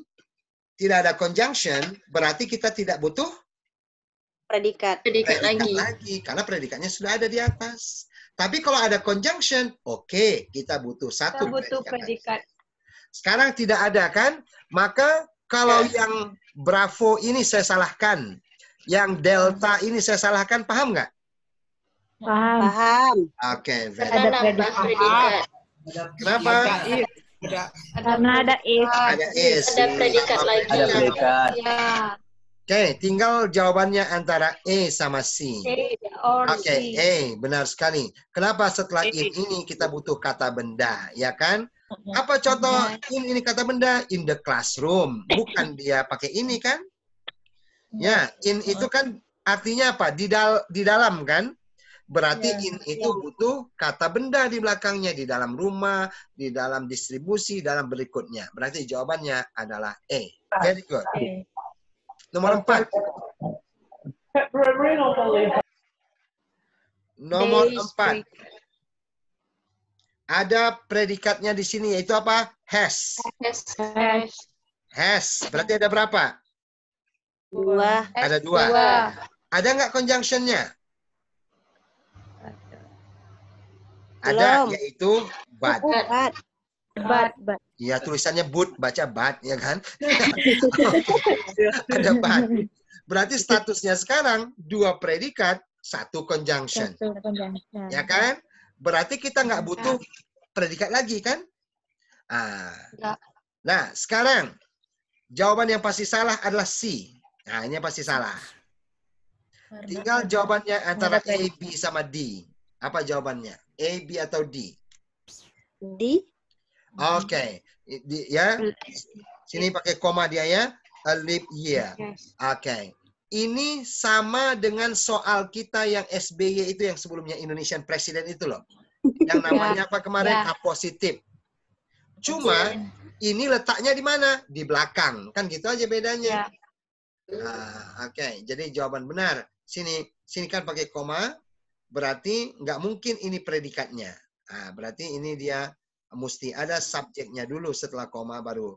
tidak ada conjunction, berarti kita tidak butuh predikat. Predikat, predikat lagi. lagi. Karena predikatnya sudah ada di atas. Tapi kalau ada conjunction, oke, okay, kita butuh satu kita butuh predikat. predikat. Sekarang tidak ada kan? Maka kalau ya. yang Bravo ini saya salahkan, yang Delta ini saya salahkan, paham nggak? Paham. Paham. Oke, okay, ada predikat. Kenapa? Iya. Karena ada is. Ada is. Ada predikat iya. lagi. Ada predikat. Ya. Oke, okay, tinggal jawabannya antara E sama C. Oke, okay, E, benar sekali. Kenapa setelah in ini kita butuh kata benda, ya kan? Apa contoh iya. in ini kata benda? In the classroom. Bukan dia pakai ini kan? Ya, in itu kan artinya apa? Di, dal di dalam kan? Berarti ya, in iya. itu butuh kata benda di belakangnya, di dalam rumah, di dalam distribusi, dalam berikutnya. Berarti jawabannya adalah E. Very good. Okay. Nomor empat. Nomor empat. Ada predikatnya di sini yaitu apa? Has. Has. Has. Berarti ada berapa? Dua. Ada dua. Ada nggak conjunction-nya? Ada, yaitu but. But. But. but. Iya, tulisannya but, baca bat, ya kan? Ada bat. Berarti statusnya sekarang dua predikat, satu conjunction. Ya kan? Berarti kita nggak nah. butuh predikat lagi, kan? Ah. Nah, sekarang jawaban yang pasti salah adalah C. Nah, ini pasti salah. Tinggal jawabannya antara A, B, sama D. Apa jawabannya? A, B, atau D? D. Oke. Okay. Ya. Sini pakai koma dia ya. A leap year. Oke. Okay. Ini sama dengan soal kita yang SBY itu yang sebelumnya Indonesian President itu loh. Yang ya. namanya apa kemarin? A ya. positif. Cuma ini letaknya di mana? Di belakang. Kan gitu aja bedanya. Nah, oke. Okay. Jadi jawaban benar. Sini sini kan pakai koma berarti nggak mungkin ini predikatnya. Nah, berarti ini dia mesti ada subjeknya dulu setelah koma baru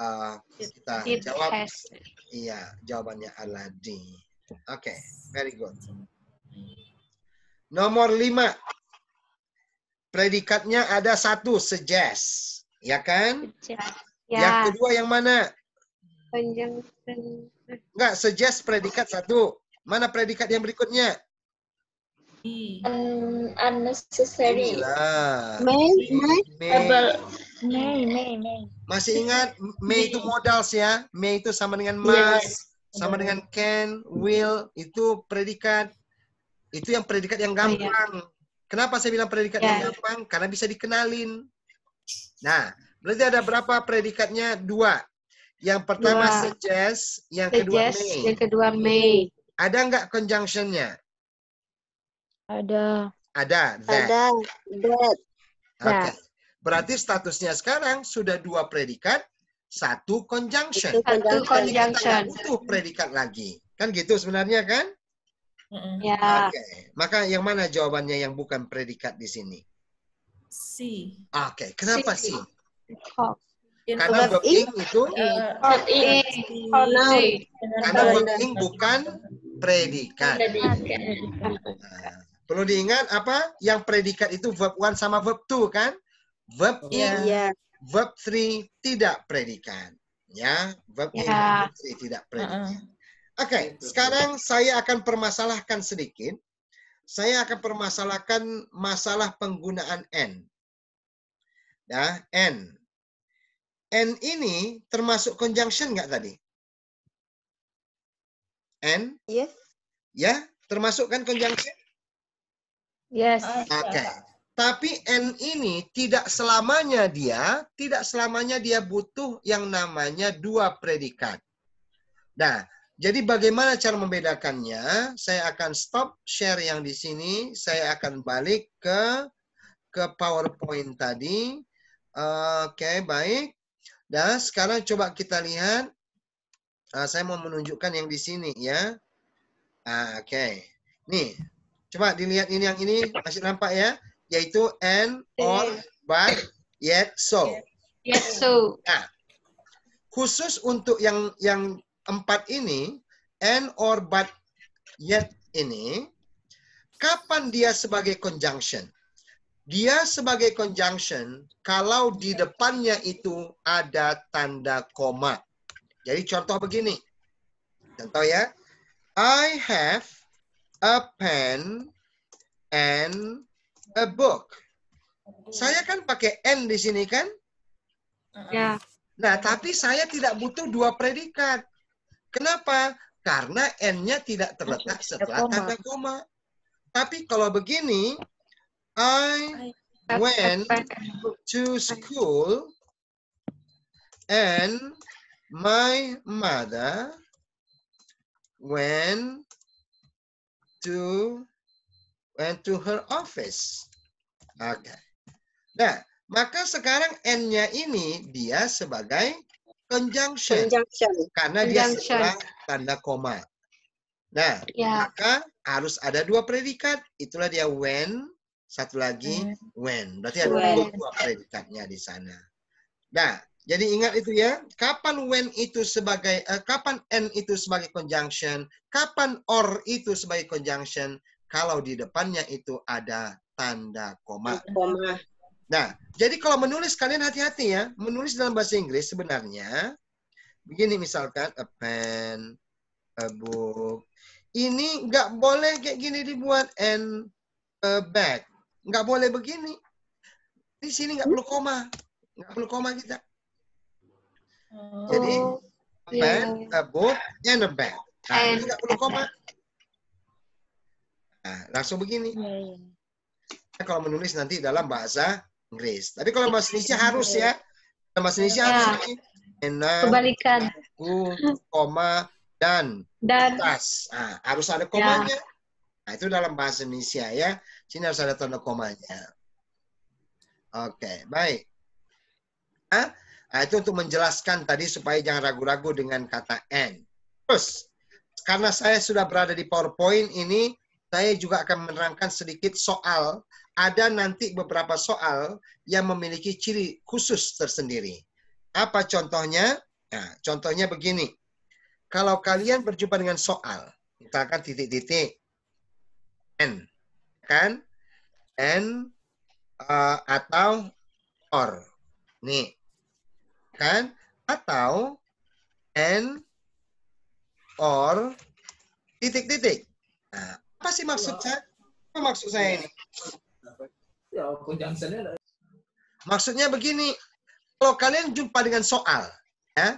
uh, kita it jawab. Has. Iya, jawabannya adalah D. Oke, okay, very good. Nomor lima, predikatnya ada satu suggest, ya kan? Suggest. Ya. Yang kedua yang mana? Penjeng. Enggak, suggest predikat satu. Mana predikat yang berikutnya? unnecessary. May, May, May, May, May. Masih ingat May itu modals ya? May itu sama dengan iya, iya. must, sama dengan can, will itu predikat. Itu yang predikat yang iya. gampang. Kenapa saya bilang predikat yang gampang? Karena bisa dikenalin. Nah, berarti ada berapa predikatnya? Dua. Yang pertama suggest, yang kedua may. Yang kedua may. Ada nggak conjunctionnya? Ada. Ada, that. Ada, that. Nah. Oke. Okay. Berarti statusnya sekarang sudah dua predikat, satu conjunction. Satu conjunction. Kita butuh predikat lagi. Kan gitu sebenarnya kan? Ya. Oke. Okay. Maka yang mana jawabannya yang bukan predikat di sini? C. Oke. Okay. Kenapa C? C? Oh. Karena working itu eh, oh, Karena working bukan predikat. Predikat. Nah. Perlu diingat apa? Yang predikat itu verb 1 sama verb 2 kan? Verb iya. iya. Verb 3 tidak predikat. Ya, verb 3 iya. yeah. tidak predikat. Uh -uh. Oke, okay, gitu. sekarang saya akan permasalahkan sedikit. Saya akan permasalahkan masalah penggunaan N. Ya, N. N ini termasuk conjunction nggak tadi? N? Yes. Ya, termasuk kan conjunction? Yes. Ah, iya. Oke. Okay. Tapi N ini tidak selamanya dia, tidak selamanya dia butuh yang namanya dua predikat. Nah, jadi bagaimana cara membedakannya? Saya akan stop share yang di sini, saya akan balik ke ke PowerPoint tadi. Oke, okay, baik. Nah, sekarang coba kita lihat. Nah, saya mau menunjukkan yang di sini ya. Nah, Oke. Okay. Nih, Coba dilihat ini yang ini masih nampak ya, yaitu and or but yet so. Yet so. Nah, khusus untuk yang yang empat ini and or but yet ini kapan dia sebagai conjunction? Dia sebagai conjunction kalau di depannya itu ada tanda koma. Jadi contoh begini. Contoh ya. I have a pen and a book. Saya kan pakai n di sini kan? Uh-huh. Ya. Nah, tapi saya tidak butuh dua predikat. Kenapa? Karena n-nya tidak terletak setelah tanda koma. Tapi kalau begini, I went to school and my mother went to went to her office. Oke. Okay. Nah, maka sekarang n-nya ini dia sebagai conjunction. conjunction. Karena conjunction. dia setelah tanda koma. Nah, yeah. maka harus ada dua predikat. Itulah dia when, satu lagi hmm. when. Berarti ada when. dua predikatnya di sana. Nah, jadi ingat itu ya, kapan when itu sebagai uh, kapan and itu sebagai conjunction, kapan or itu sebagai conjunction kalau di depannya itu ada tanda koma. Nah, jadi kalau menulis kalian hati-hati ya, menulis dalam bahasa Inggris sebenarnya begini misalkan a pen, a book. Ini nggak boleh kayak gini dibuat and a bag. Nggak boleh begini. Di sini nggak perlu koma. Nggak perlu koma kita. Jadi oh, a pen, iya, iya. a book, and a bag. Nah, tidak perlu koma. Nah, langsung begini. Nah, Kalau menulis nanti dalam bahasa Inggris. Tapi kalau bahasa Indonesia harus ya. Bahasa Indonesia harus ini. Enak, Kebalikan. Aku, koma, dan. Dan. Atas. Nah, harus ada ya. komanya. Nah, itu dalam bahasa Indonesia ya. Sini harus ada tanda komanya. Oke, okay, baik. Nah, Nah, itu untuk menjelaskan tadi supaya jangan ragu-ragu dengan kata n Terus, karena saya sudah berada di PowerPoint ini, saya juga akan menerangkan sedikit soal. Ada nanti beberapa soal yang memiliki ciri khusus tersendiri. Apa contohnya? Nah, contohnya begini. Kalau kalian berjumpa dengan soal, misalkan titik-titik, n, kan? N uh, atau or. Nih, kan? Atau and or titik-titik. Nah, apa sih maksud saya? Apa maksud saya ini? Ya, Maksudnya begini, kalau kalian jumpa dengan soal, ya,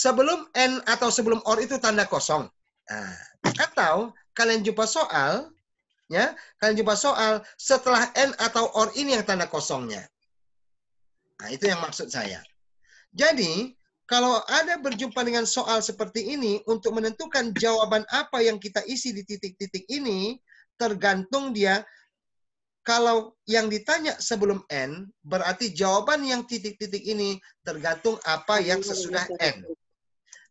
sebelum and atau sebelum or itu tanda kosong. Nah, atau kalian jumpa soal, ya, kalian jumpa soal setelah n atau or ini yang tanda kosongnya. Nah, itu yang maksud saya. Jadi, kalau ada berjumpa dengan soal seperti ini, untuk menentukan jawaban apa yang kita isi di titik-titik ini, tergantung dia. Kalau yang ditanya sebelum N, berarti jawaban yang titik-titik ini tergantung apa yang sesudah N.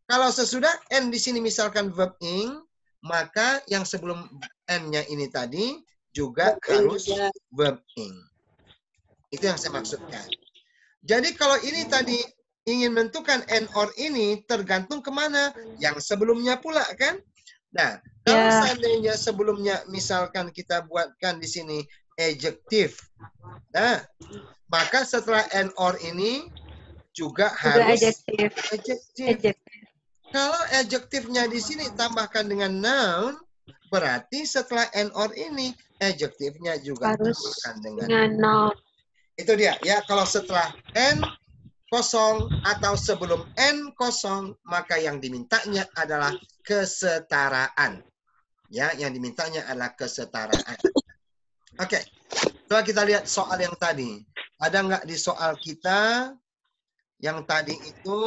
Kalau sesudah N di sini misalkan verb ing, maka yang sebelum N-nya ini tadi juga harus verb ing. Itu yang saya maksudkan. Jadi kalau ini tadi ingin menentukan and or ini tergantung kemana yang sebelumnya pula kan nah kalau yeah. seandainya sebelumnya misalkan kita buatkan di sini adjektif nah maka setelah and or ini juga, juga harus adjektif. Kalau adjektifnya di sini tambahkan dengan noun, berarti setelah and or ini adjektifnya juga harus tambahkan dengan, dengan noun. Itu dia ya kalau setelah and kosong atau sebelum n kosong maka yang dimintanya adalah kesetaraan. Ya, yang dimintanya adalah kesetaraan. Oke. Okay. Coba kita lihat soal yang tadi. Ada nggak di soal kita yang tadi itu?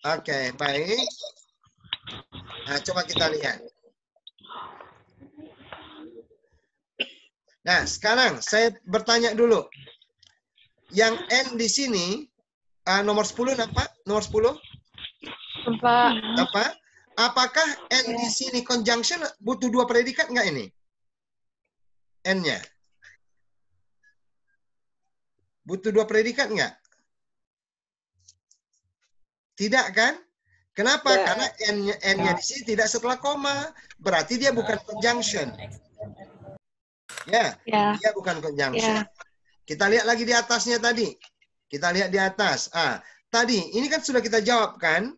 Oke, okay, baik. Nah, coba kita lihat. Nah, sekarang saya bertanya dulu. Yang N di sini uh, nomor 10 apa? Nomor 10? Empat. Apa? Apakah N di sini conjunction butuh dua predikat nggak ini? N-nya. Butuh dua predikat nggak? Tidak kan? Kenapa? Ya. Karena n-nya n di sini tidak setelah koma, berarti dia bukan conjunction. Ya, ya. dia bukan conjunction. Ya. Kita lihat lagi di atasnya tadi. Kita lihat di atas. Ah, tadi ini kan sudah kita jawab kan?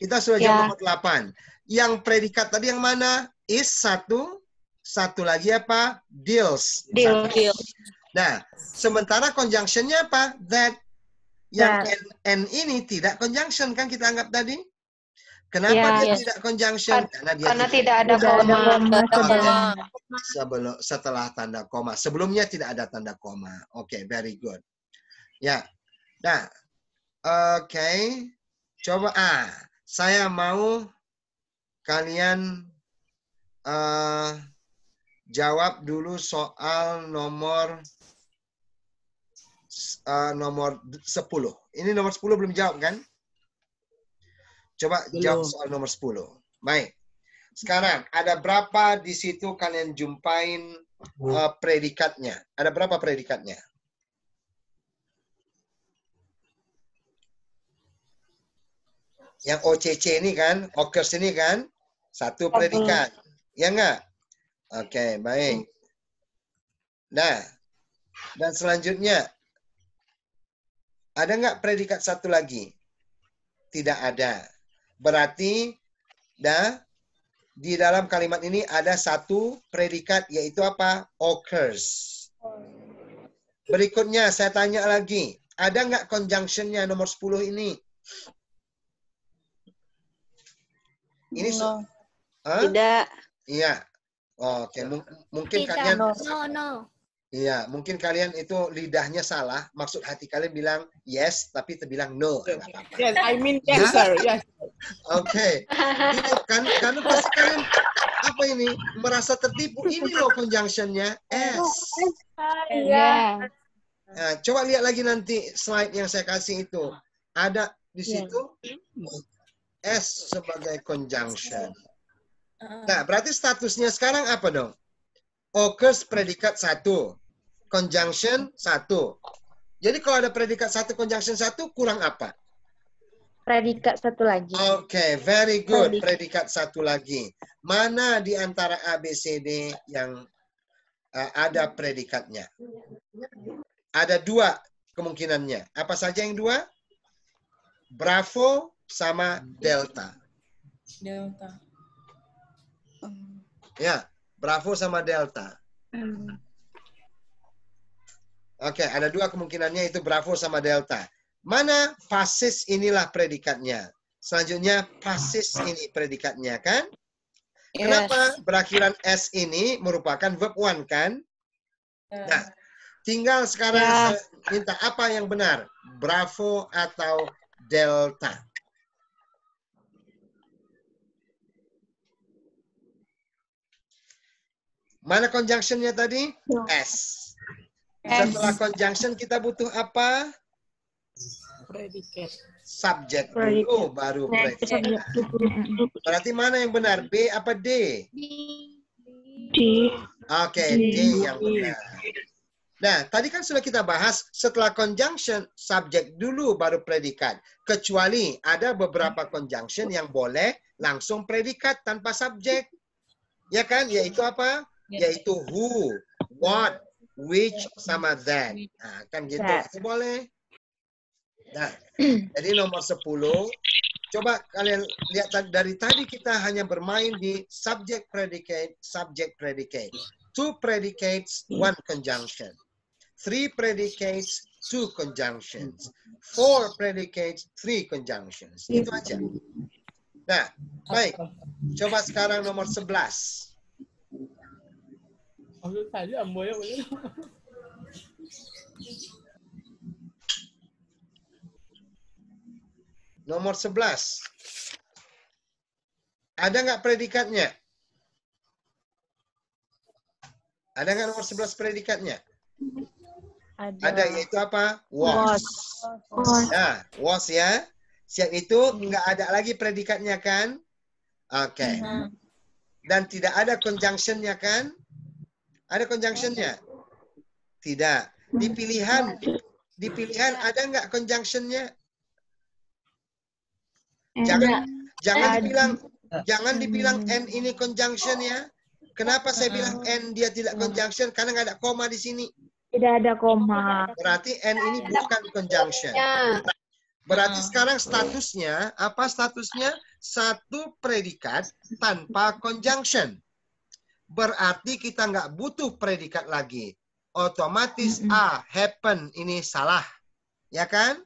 Kita sudah ya. jawab nomor 8. Yang predikat tadi yang mana? Is satu, satu lagi apa? Deals. Deal. Deal. Nah, nah, sementara conjunctionnya apa? That. Yang N, N ini tidak conjunction kan kita anggap tadi? Kenapa yeah, dia yeah. tidak conjunction? Karena, dia karena tidak, tidak ada koma, koma sebelum. Iya. sebelum setelah tanda koma. Sebelumnya tidak ada tanda koma. Oke, okay, very good. Ya. Nah, oke. Okay. Coba ah, saya mau kalian uh, jawab dulu soal nomor uh, nomor 10. Ini nomor 10 belum jawab kan? Coba Belum. jawab soal nomor 10. Baik. Sekarang ada berapa di situ kalian jumpain uh, predikatnya? Ada berapa predikatnya? Yang OCC ini kan, OKERS ini kan, satu predikat. Ya enggak? Oke, okay, baik. Nah, dan selanjutnya, ada enggak predikat satu lagi? Tidak ada. Berarti nah, di dalam kalimat ini ada satu predikat yaitu apa? Occurs. Berikutnya saya tanya lagi. Ada nggak conjunctionnya nomor 10 ini? Ini no. Huh? Tidak. Iya. Oke, okay. mungkin kalian no, no. Iya, mungkin kalian itu lidahnya salah. Maksud hati kalian bilang yes, tapi terbilang no. Yes, I mean yes, nah. sir. Yes. Oke. Okay. Itu kan, karena pasti kalian apa ini merasa tertipu. Ini loh conjunctionnya s. Iya. Nah, coba lihat lagi nanti slide yang saya kasih itu. Ada di iya. situ s sebagai conjunction. Uh-huh. Nah, berarti statusnya sekarang apa dong? occurs predikat satu conjunction satu. Jadi kalau ada predikat satu conjunction satu kurang apa? Predikat satu lagi. Oke, okay, very good. Predikat. predikat satu lagi. Mana di antara A, B, C, D yang uh, ada predikatnya? Ada dua kemungkinannya. Apa saja yang dua? Bravo sama Delta. Delta. Ya, Bravo sama Delta. Hmm. Oke, ada dua kemungkinannya itu Bravo sama Delta. Mana fasis inilah predikatnya. Selanjutnya fasis ini predikatnya kan? Yes. Kenapa berakhiran S ini merupakan verb one kan? Yes. Nah, tinggal sekarang yes. minta apa yang benar? Bravo atau Delta? Mana conjunctionnya tadi? S. Setelah conjunction kita butuh apa? Predikat. Subject dulu baru predikat. Berarti mana yang benar? B apa D? D. Oke, okay, D. yang benar. Nah, tadi kan sudah kita bahas setelah conjunction subject dulu baru predikat. Kecuali ada beberapa conjunction yang boleh langsung predikat tanpa subject, Ya kan? Yaitu apa? Yaitu who, what, which sama that. Nah, kan gitu. That. Boleh. Nah, jadi nomor 10, coba kalian lihat dari tadi kita hanya bermain di subject predicate, subject predicate. Two predicates, one conjunction. Three predicates, two conjunctions. Four predicates, three conjunctions. Itu aja. Nah, baik. Coba sekarang nomor 11. Maksud Nomor 11. Ada nggak predikatnya? Ada nggak nomor 11 predikatnya? Ada. Ada yaitu apa? Was. Was. was. Nah, was ya. Siap itu nggak ada lagi predikatnya kan? Oke. Okay. Mhm. Dan tidak ada conjunctionnya kan? Ada conjunctionnya? Tidak. Di pilihan, di pilihan ada nggak conjunctionnya? Eh, jangan, jangan dibilang, jangan dibilang n ini conjunction ya. Kenapa saya bilang n dia tidak conjunction? Karena nggak ada koma di sini. Tidak ada koma. Berarti n ini bukan conjunction. Iya. Berarti iya. sekarang statusnya apa? Statusnya satu predikat tanpa conjunction berarti kita nggak butuh predikat lagi. Otomatis mm -hmm. A, ah, happen, ini salah. Ya kan?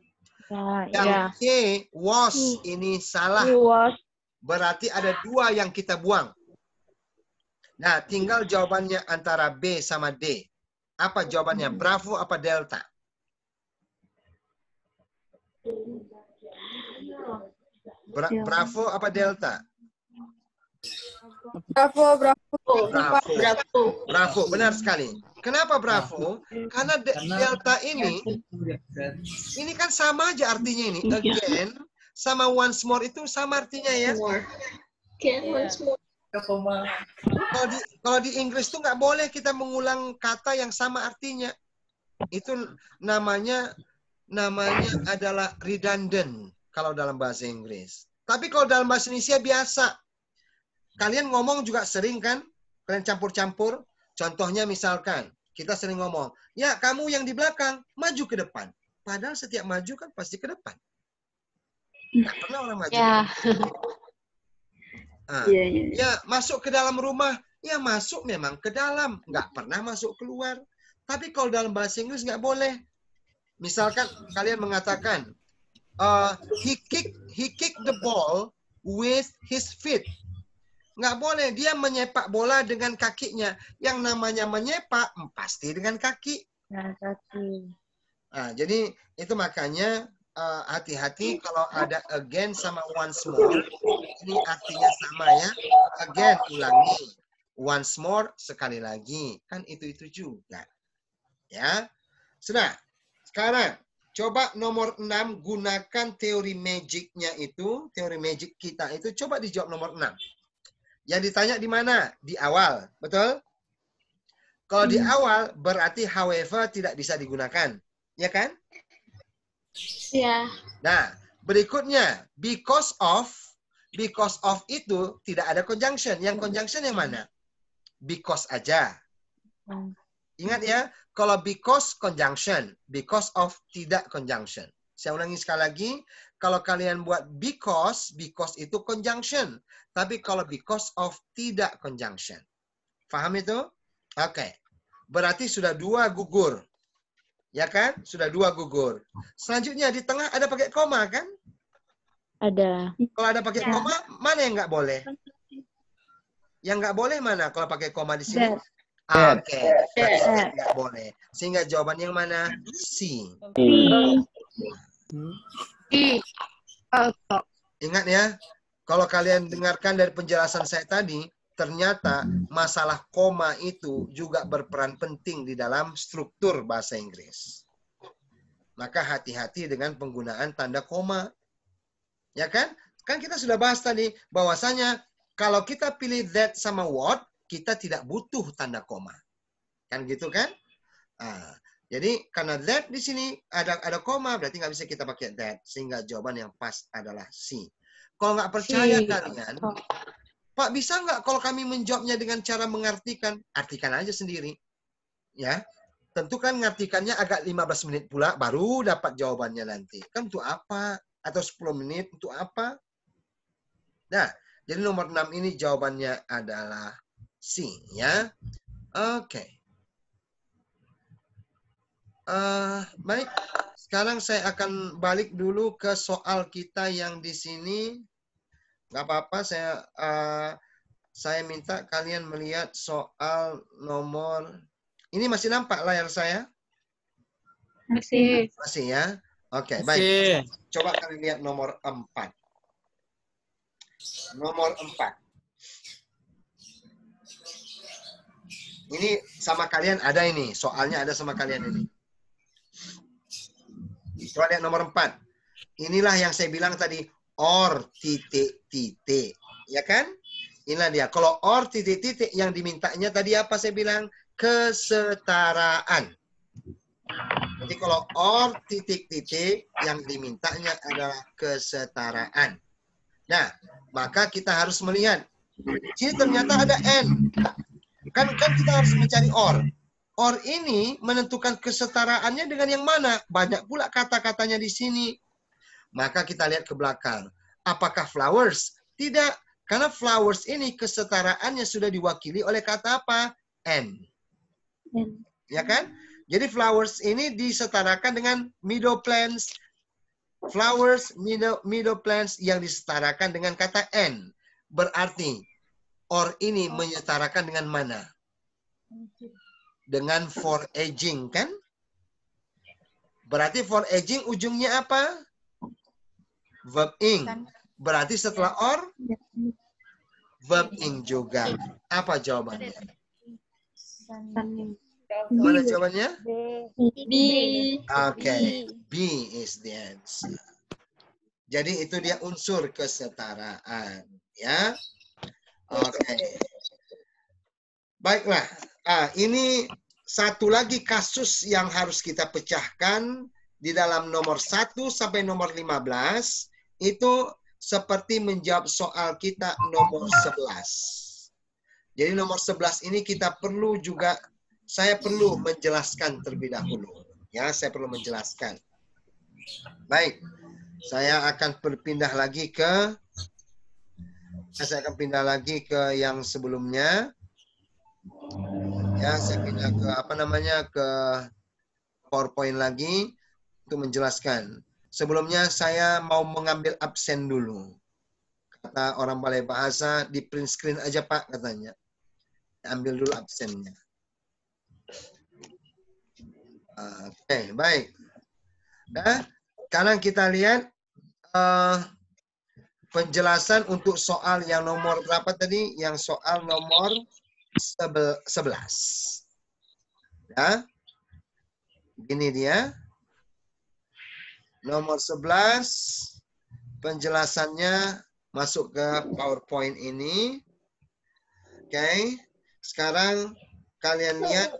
Uh, yang yeah. C, was, hmm. ini salah. Was. Berarti ada dua yang kita buang. Nah, tinggal jawabannya antara B sama D. Apa jawabannya? Hmm. Bravo apa Delta? Bra ya. Bravo apa Delta? Bravo, bravo. Bravo. Bravo. Bravo, benar sekali. Kenapa bravo? Karena delta ini, kan? ini kan sama aja artinya ini. Iya. Again, sama once more itu sama artinya ya. once more. Iya. Kalau di, kalau di Inggris tuh nggak boleh kita mengulang kata yang sama artinya. Itu namanya namanya adalah redundant kalau dalam bahasa Inggris. Tapi kalau dalam bahasa Indonesia biasa. Kalian ngomong juga sering kan? Kalian campur-campur. Contohnya misalkan, kita sering ngomong, ya kamu yang di belakang, maju ke depan. Padahal setiap maju kan pasti ke depan. Enggak pernah orang maju. Yeah. Ya. Nah, iya, yeah, yeah. Ya masuk ke dalam rumah, ya masuk memang ke dalam. Nggak pernah masuk keluar. Tapi kalau dalam bahasa Inggris nggak boleh. Misalkan kalian mengatakan, uh, he kick he kicked the ball with his feet. Nggak boleh. Dia menyepak bola dengan kakinya. Yang namanya menyepak, hmm, pasti dengan kaki. Nah, kaki. Nah, jadi itu makanya eh, hati-hati uh, kalau ada again sama once more. Ini artinya sama ya. Again, ulangi. Once more, sekali lagi. Kan itu-itu juga. Ya. Sudah. Sekarang, coba nomor 6 gunakan teori magicnya itu. Teori magic kita itu coba dijawab nomor 6. Yang ditanya di mana? Di awal, betul? Kalau hmm. di awal berarti however tidak bisa digunakan, ya kan? Iya. Yeah. Nah, berikutnya because of because of itu tidak ada conjunction. Yang conjunction yang mana? Because aja. Hmm. Ingat ya, kalau because conjunction, because of tidak conjunction. Saya ulangi sekali lagi, kalau kalian buat because, because itu conjunction tapi kalau because of tidak conjunction. Faham itu? Oke. Okay. Berarti sudah dua gugur. Ya kan? Sudah dua gugur. Selanjutnya di tengah ada pakai koma kan? Ada. Kalau ada pakai ya. koma, mana yang nggak boleh? Yang nggak boleh mana kalau pakai koma di sini? Ah, oke, okay. boleh. Sehingga jawaban yang mana? C. C. Hmm. C. Oh, Ingat ya, kalau kalian dengarkan dari penjelasan saya tadi, ternyata masalah koma itu juga berperan penting di dalam struktur bahasa Inggris. Maka hati-hati dengan penggunaan tanda koma. Ya kan? Kan kita sudah bahas tadi bahwasanya kalau kita pilih that sama what, kita tidak butuh tanda koma. Kan gitu kan? Nah, jadi karena that di sini ada ada koma berarti nggak bisa kita pakai that sehingga jawaban yang pas adalah C. Kalau nggak percaya si. Iya. kalian, Pak bisa nggak kalau kami menjawabnya dengan cara mengartikan? Artikan aja sendiri. Ya, tentu kan ngartikannya agak 15 menit pula baru dapat jawabannya nanti. Kan untuk apa? Atau 10 menit untuk apa? Nah, jadi nomor 6 ini jawabannya adalah C ya. Oke. Okay. Uh, eh, baik. Sekarang saya akan balik dulu ke soal kita yang di sini. nggak apa-apa, saya uh, saya minta kalian melihat soal nomor. Ini masih nampak layar saya? Masih. Masih ya? Oke, okay, baik. Coba kalian lihat nomor 4. Nomor 4. Ini sama kalian ada ini, soalnya ada sama kalian ini. Coba lihat nomor empat, Inilah yang saya bilang tadi, or titik-titik. Ya kan? Inilah dia. Kalau or titik-titik yang dimintanya tadi apa saya bilang? Kesetaraan. Jadi kalau or titik-titik yang dimintanya adalah kesetaraan. Nah, maka kita harus melihat. Di ternyata ada n. Kan kan kita harus mencari or or ini menentukan kesetaraannya dengan yang mana. Banyak pula kata-katanya di sini. Maka kita lihat ke belakang. Apakah flowers? Tidak. Karena flowers ini kesetaraannya sudah diwakili oleh kata apa? N. Ya kan? Jadi flowers ini disetarakan dengan middle plants. Flowers, middle middle plants yang disetarakan dengan kata N. Berarti, or ini menyetarakan dengan mana? dengan for aging kan? Berarti for aging ujungnya apa? Verb ing. Kan? Berarti setelah or verb ing juga. Apa jawabannya? Mana jawabannya? B. Oke, okay. B is the answer. Jadi itu dia unsur kesetaraan, ya. Oke. Okay. Baiklah, ah, ini satu lagi kasus yang harus kita pecahkan di dalam nomor 1 sampai nomor 15 itu seperti menjawab soal kita nomor 11. Jadi nomor 11 ini kita perlu juga saya perlu menjelaskan terlebih dahulu. Ya, saya perlu menjelaskan. Baik. Saya akan berpindah lagi ke saya akan pindah lagi ke yang sebelumnya. Ya, saya pindah ke apa namanya ke PowerPoint lagi untuk menjelaskan. Sebelumnya saya mau mengambil absen dulu. Kata orang balai bahasa, di print screen aja Pak katanya. Ambil dulu absennya. Oke, okay, baik. Nah, sekarang kita lihat uh, penjelasan untuk soal yang nomor berapa tadi? Yang soal nomor 11. Ya. Ini dia. Nomor 11 penjelasannya masuk ke PowerPoint ini. Oke. Okay. Sekarang kalian lihat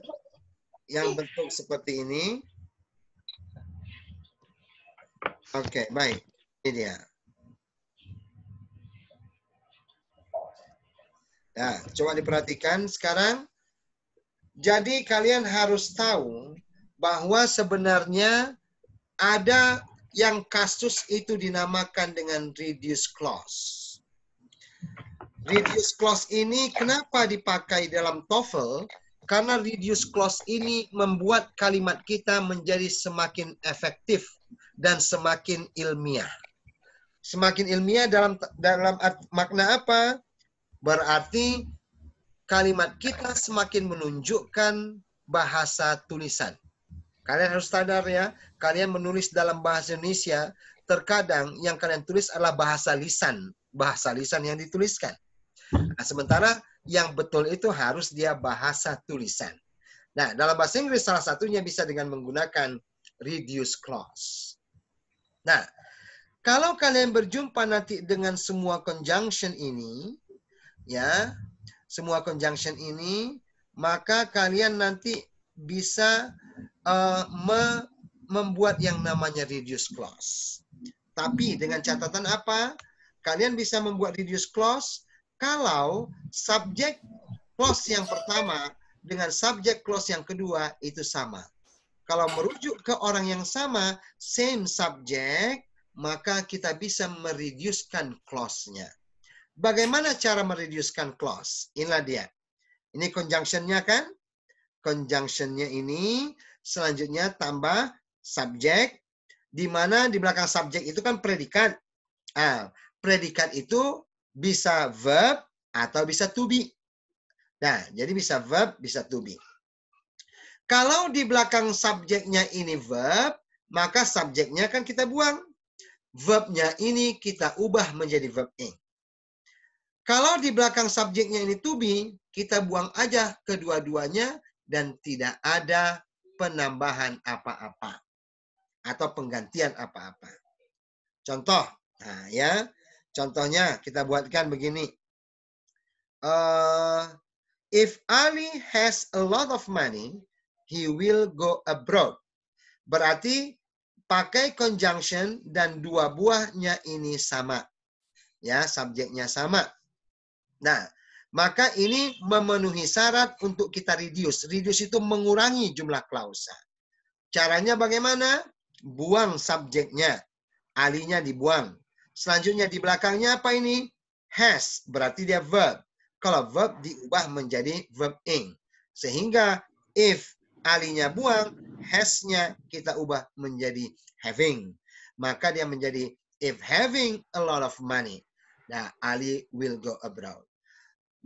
yang bentuk seperti ini. Oke, okay, baik. Ini dia. Nah, coba diperhatikan sekarang. Jadi kalian harus tahu bahwa sebenarnya ada yang kasus itu dinamakan dengan reduce clause. Reduce clause ini kenapa dipakai dalam TOEFL? Karena reduce clause ini membuat kalimat kita menjadi semakin efektif dan semakin ilmiah. Semakin ilmiah dalam dalam makna apa? Berarti kalimat kita semakin menunjukkan bahasa tulisan. Kalian harus sadar ya, kalian menulis dalam bahasa Indonesia, terkadang yang kalian tulis adalah bahasa lisan, bahasa lisan yang dituliskan. Nah, sementara yang betul itu harus dia bahasa tulisan. Nah, dalam bahasa Inggris salah satunya bisa dengan menggunakan reduce clause. Nah, kalau kalian berjumpa nanti dengan semua conjunction ini, ya semua conjunction ini maka kalian nanti bisa uh, me membuat yang namanya reduce clause. Tapi dengan catatan apa? Kalian bisa membuat reduce clause kalau subject clause yang pertama dengan subject clause yang kedua itu sama. Kalau merujuk ke orang yang sama, same subject, maka kita bisa mereduskan clause-nya. Bagaimana cara mereduskan clause? Inilah dia. Ini conjunctionnya kan? Conjunction-nya ini selanjutnya tambah subjek. Di mana di belakang subjek itu kan predikat. Ah, predikat itu bisa verb atau bisa to be. Nah, jadi bisa verb, bisa to be. Kalau di belakang subjeknya ini verb, maka subjeknya kan kita buang. Verbnya ini kita ubah menjadi verb ing. Kalau di belakang subjeknya ini to be, kita buang aja kedua-duanya dan tidak ada penambahan apa-apa atau penggantian apa-apa. Contoh, nah ya, contohnya kita buatkan begini. Uh, if Ali has a lot of money, he will go abroad. Berarti pakai conjunction dan dua buahnya ini sama. Ya, subjeknya sama. Nah, maka ini memenuhi syarat untuk kita reduce. Reduce itu mengurangi jumlah klausa. Caranya bagaimana? Buang subjeknya. Alinya dibuang. Selanjutnya di belakangnya apa ini? Has, berarti dia verb. Kalau verb diubah menjadi verb ing. Sehingga if alinya buang, has-nya kita ubah menjadi having. Maka dia menjadi if having a lot of money. Nah, Ali will go abroad.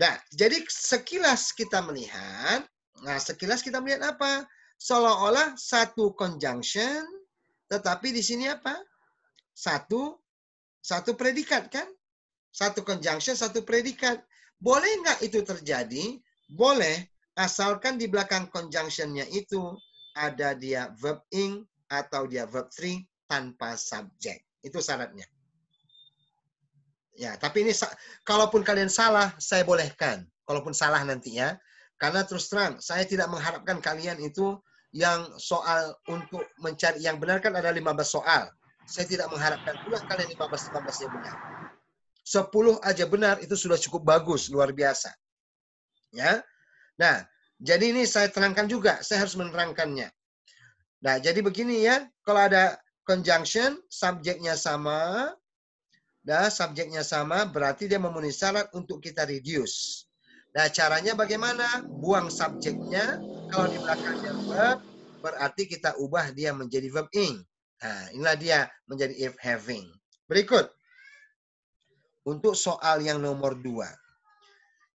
Nah, jadi sekilas kita melihat, nah sekilas kita melihat apa? Seolah-olah satu conjunction, tetapi di sini apa? Satu satu predikat kan? Satu conjunction, satu predikat. Boleh nggak itu terjadi? Boleh, asalkan di belakang conjunctionnya itu ada dia verb ing atau dia verb three tanpa subjek. Itu syaratnya. Ya, tapi ini kalaupun kalian salah, saya bolehkan. Kalaupun salah nantinya, karena terus terang saya tidak mengharapkan kalian itu yang soal untuk mencari yang benar kan ada 15 soal. Saya tidak mengharapkan pula kalian 15 15 yang benar. 10 aja benar itu sudah cukup bagus, luar biasa. Ya. Nah, jadi ini saya terangkan juga, saya harus menerangkannya. Nah, jadi begini ya, kalau ada conjunction, subjeknya sama, Nah, subjeknya sama, berarti dia memenuhi syarat untuk kita reduce. Nah, caranya bagaimana? Buang subjeknya, kalau di belakangnya verb, berarti kita ubah dia menjadi verb ing. Nah, inilah dia menjadi if having. Berikut. Untuk soal yang nomor dua.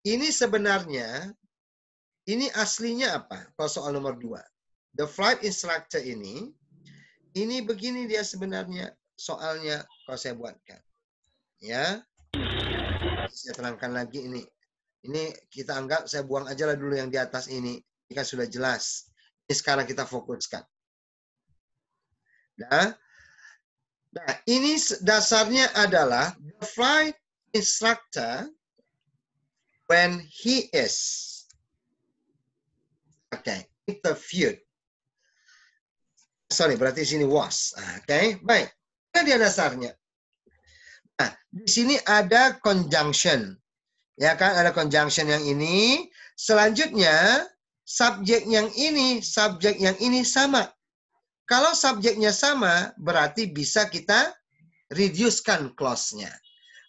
Ini sebenarnya, ini aslinya apa? Kalau soal nomor dua. The flight instructor ini, ini begini dia sebenarnya soalnya kalau saya buatkan ya saya terangkan lagi ini ini kita anggap saya buang aja lah dulu yang di atas ini ini kan sudah jelas ini sekarang kita fokuskan nah nah ini dasarnya adalah the flight instructor when he is okay interviewed sorry berarti sini was oke ah, okay, baik ini dia dasarnya Nah, di sini ada conjunction. Ya kan, ada conjunction yang ini. Selanjutnya, subjek yang ini, subjek yang ini sama. Kalau subjeknya sama, berarti bisa kita reduce-kan clause-nya.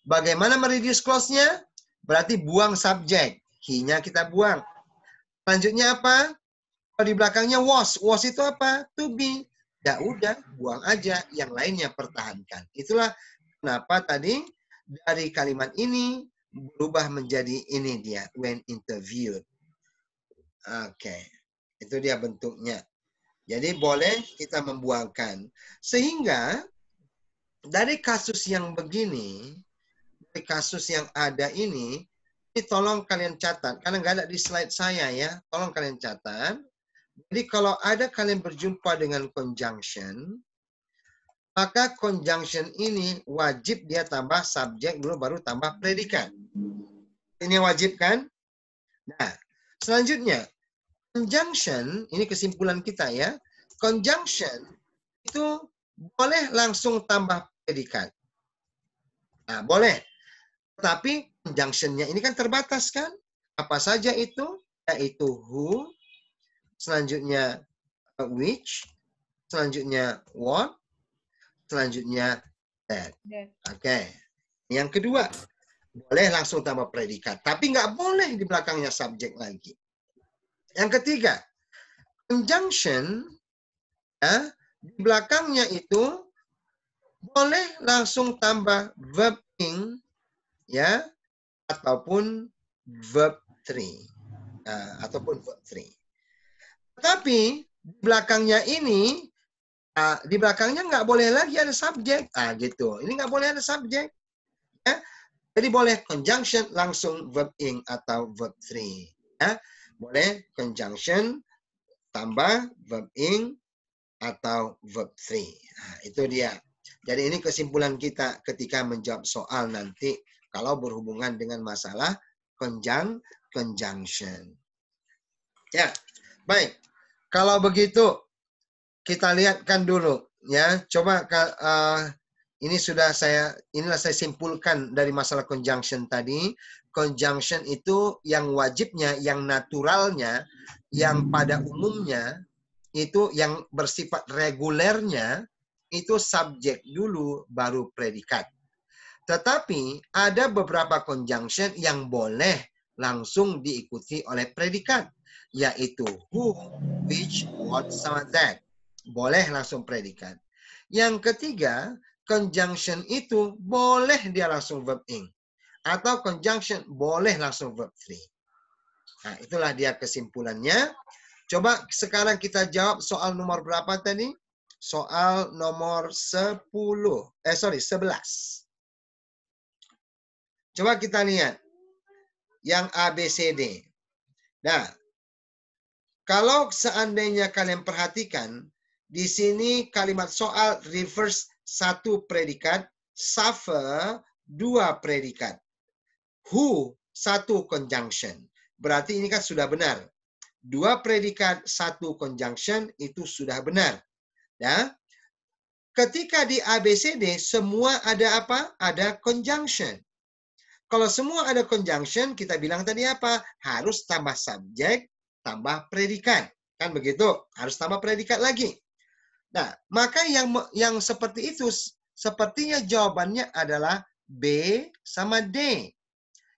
Bagaimana mereduce clause-nya? Berarti buang subjek. Hinya kita buang. Selanjutnya apa? Kalau di belakangnya was. Was itu apa? To be. Ya udah, buang aja. Yang lainnya pertahankan. Itulah Kenapa tadi? Dari kalimat ini berubah menjadi ini dia, when interviewed. Oke, okay. itu dia bentuknya. Jadi boleh kita membuangkan. Sehingga dari kasus yang begini, dari kasus yang ada ini, ini tolong kalian catat. Karena nggak ada di slide saya ya. Tolong kalian catat. Jadi kalau ada kalian berjumpa dengan conjunction, maka conjunction ini wajib dia tambah subjek dulu baru tambah predikat. Ini wajib kan? Nah, selanjutnya conjunction ini kesimpulan kita ya. Conjunction itu boleh langsung tambah predikat. Nah, boleh. Tetapi conjunctionnya ini kan terbatas kan? Apa saja itu? Yaitu who, selanjutnya which, selanjutnya what, selanjutnya that. Iya. Oke. Okay. Yang kedua, boleh langsung tambah predikat, tapi nggak boleh di belakangnya subjek lagi. Yang ketiga, conjunction ya, di belakangnya itu boleh langsung tambah verb ing ya ataupun verb three uh, ataupun verb three. tapi di belakangnya ini Nah, di belakangnya nggak boleh lagi ada subjek. Ah, gitu. Ini nggak boleh ada subjek. Ya. Jadi boleh conjunction langsung verb ing atau verb three. Ya. Boleh conjunction tambah verb ing atau verb three. Nah, itu dia. Jadi ini kesimpulan kita ketika menjawab soal nanti kalau berhubungan dengan masalah conjung conjunction. Ya, baik. Kalau begitu kita lihatkan dulu ya. Coba uh, ini sudah saya inilah saya simpulkan dari masalah conjunction tadi. Conjunction itu yang wajibnya, yang naturalnya, yang pada umumnya itu yang bersifat regulernya itu subjek dulu baru predikat. Tetapi ada beberapa conjunction yang boleh langsung diikuti oleh predikat, yaitu who, which, what, sama that. Boleh langsung predikat. Yang ketiga, conjunction itu boleh dia langsung verb ing. Atau conjunction boleh langsung verb free. Nah, itulah dia kesimpulannya. Coba sekarang kita jawab soal nomor berapa tadi? Soal nomor 10. Eh, sorry, 11. Coba kita lihat. Yang ABCD. Nah, kalau seandainya kalian perhatikan, di sini kalimat soal reverse satu predikat, suffer dua predikat. Who satu conjunction. Berarti ini kan sudah benar. Dua predikat satu conjunction itu sudah benar. Ya. Ketika di ABCD semua ada apa? Ada conjunction. Kalau semua ada conjunction, kita bilang tadi apa? Harus tambah subjek, tambah predikat. Kan begitu? Harus tambah predikat lagi. Nah, maka yang yang seperti itu sepertinya jawabannya adalah B sama D.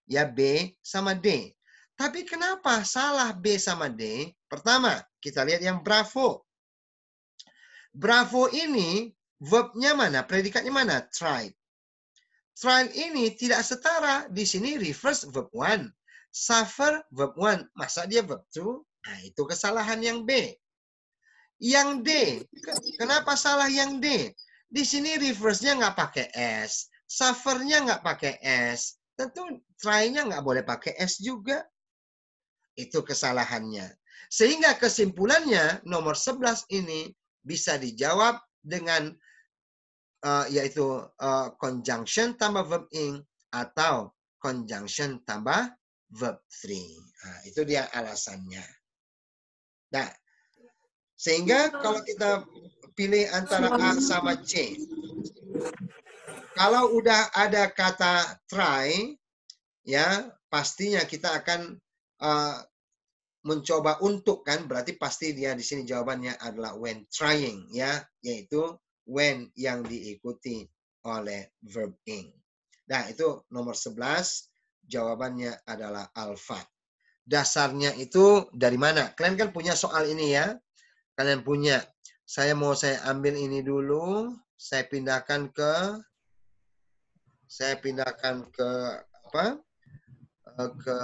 Ya B sama D. Tapi kenapa salah B sama D? Pertama, kita lihat yang bravo. Bravo ini verbnya mana? Predikatnya mana? Tried. Tried ini tidak setara. Di sini reverse verb one Suffer verb one Masa dia verb two Nah, itu kesalahan yang B. Yang D. Kenapa salah yang D? Di sini reverse-nya nggak pakai S. Suffer-nya nggak pakai S. Tentu try-nya nggak boleh pakai S juga. Itu kesalahannya. Sehingga kesimpulannya nomor 11 ini bisa dijawab dengan uh, yaitu uh, conjunction tambah verb ing atau conjunction tambah verb 3. Nah, itu dia alasannya. Nah, sehingga iya. kalau kita pilih antara A iya. sama C, kalau udah ada kata try, ya pastinya kita akan uh, mencoba untuk kan, berarti pasti dia di sini jawabannya adalah when trying, ya, yaitu when yang diikuti oleh verb ing. Nah, itu nomor 11, jawabannya adalah alfa. Dasarnya itu dari mana? Kalian kan punya soal ini ya kalian punya. Saya mau saya ambil ini dulu, saya pindahkan ke saya pindahkan ke apa? Eh, ke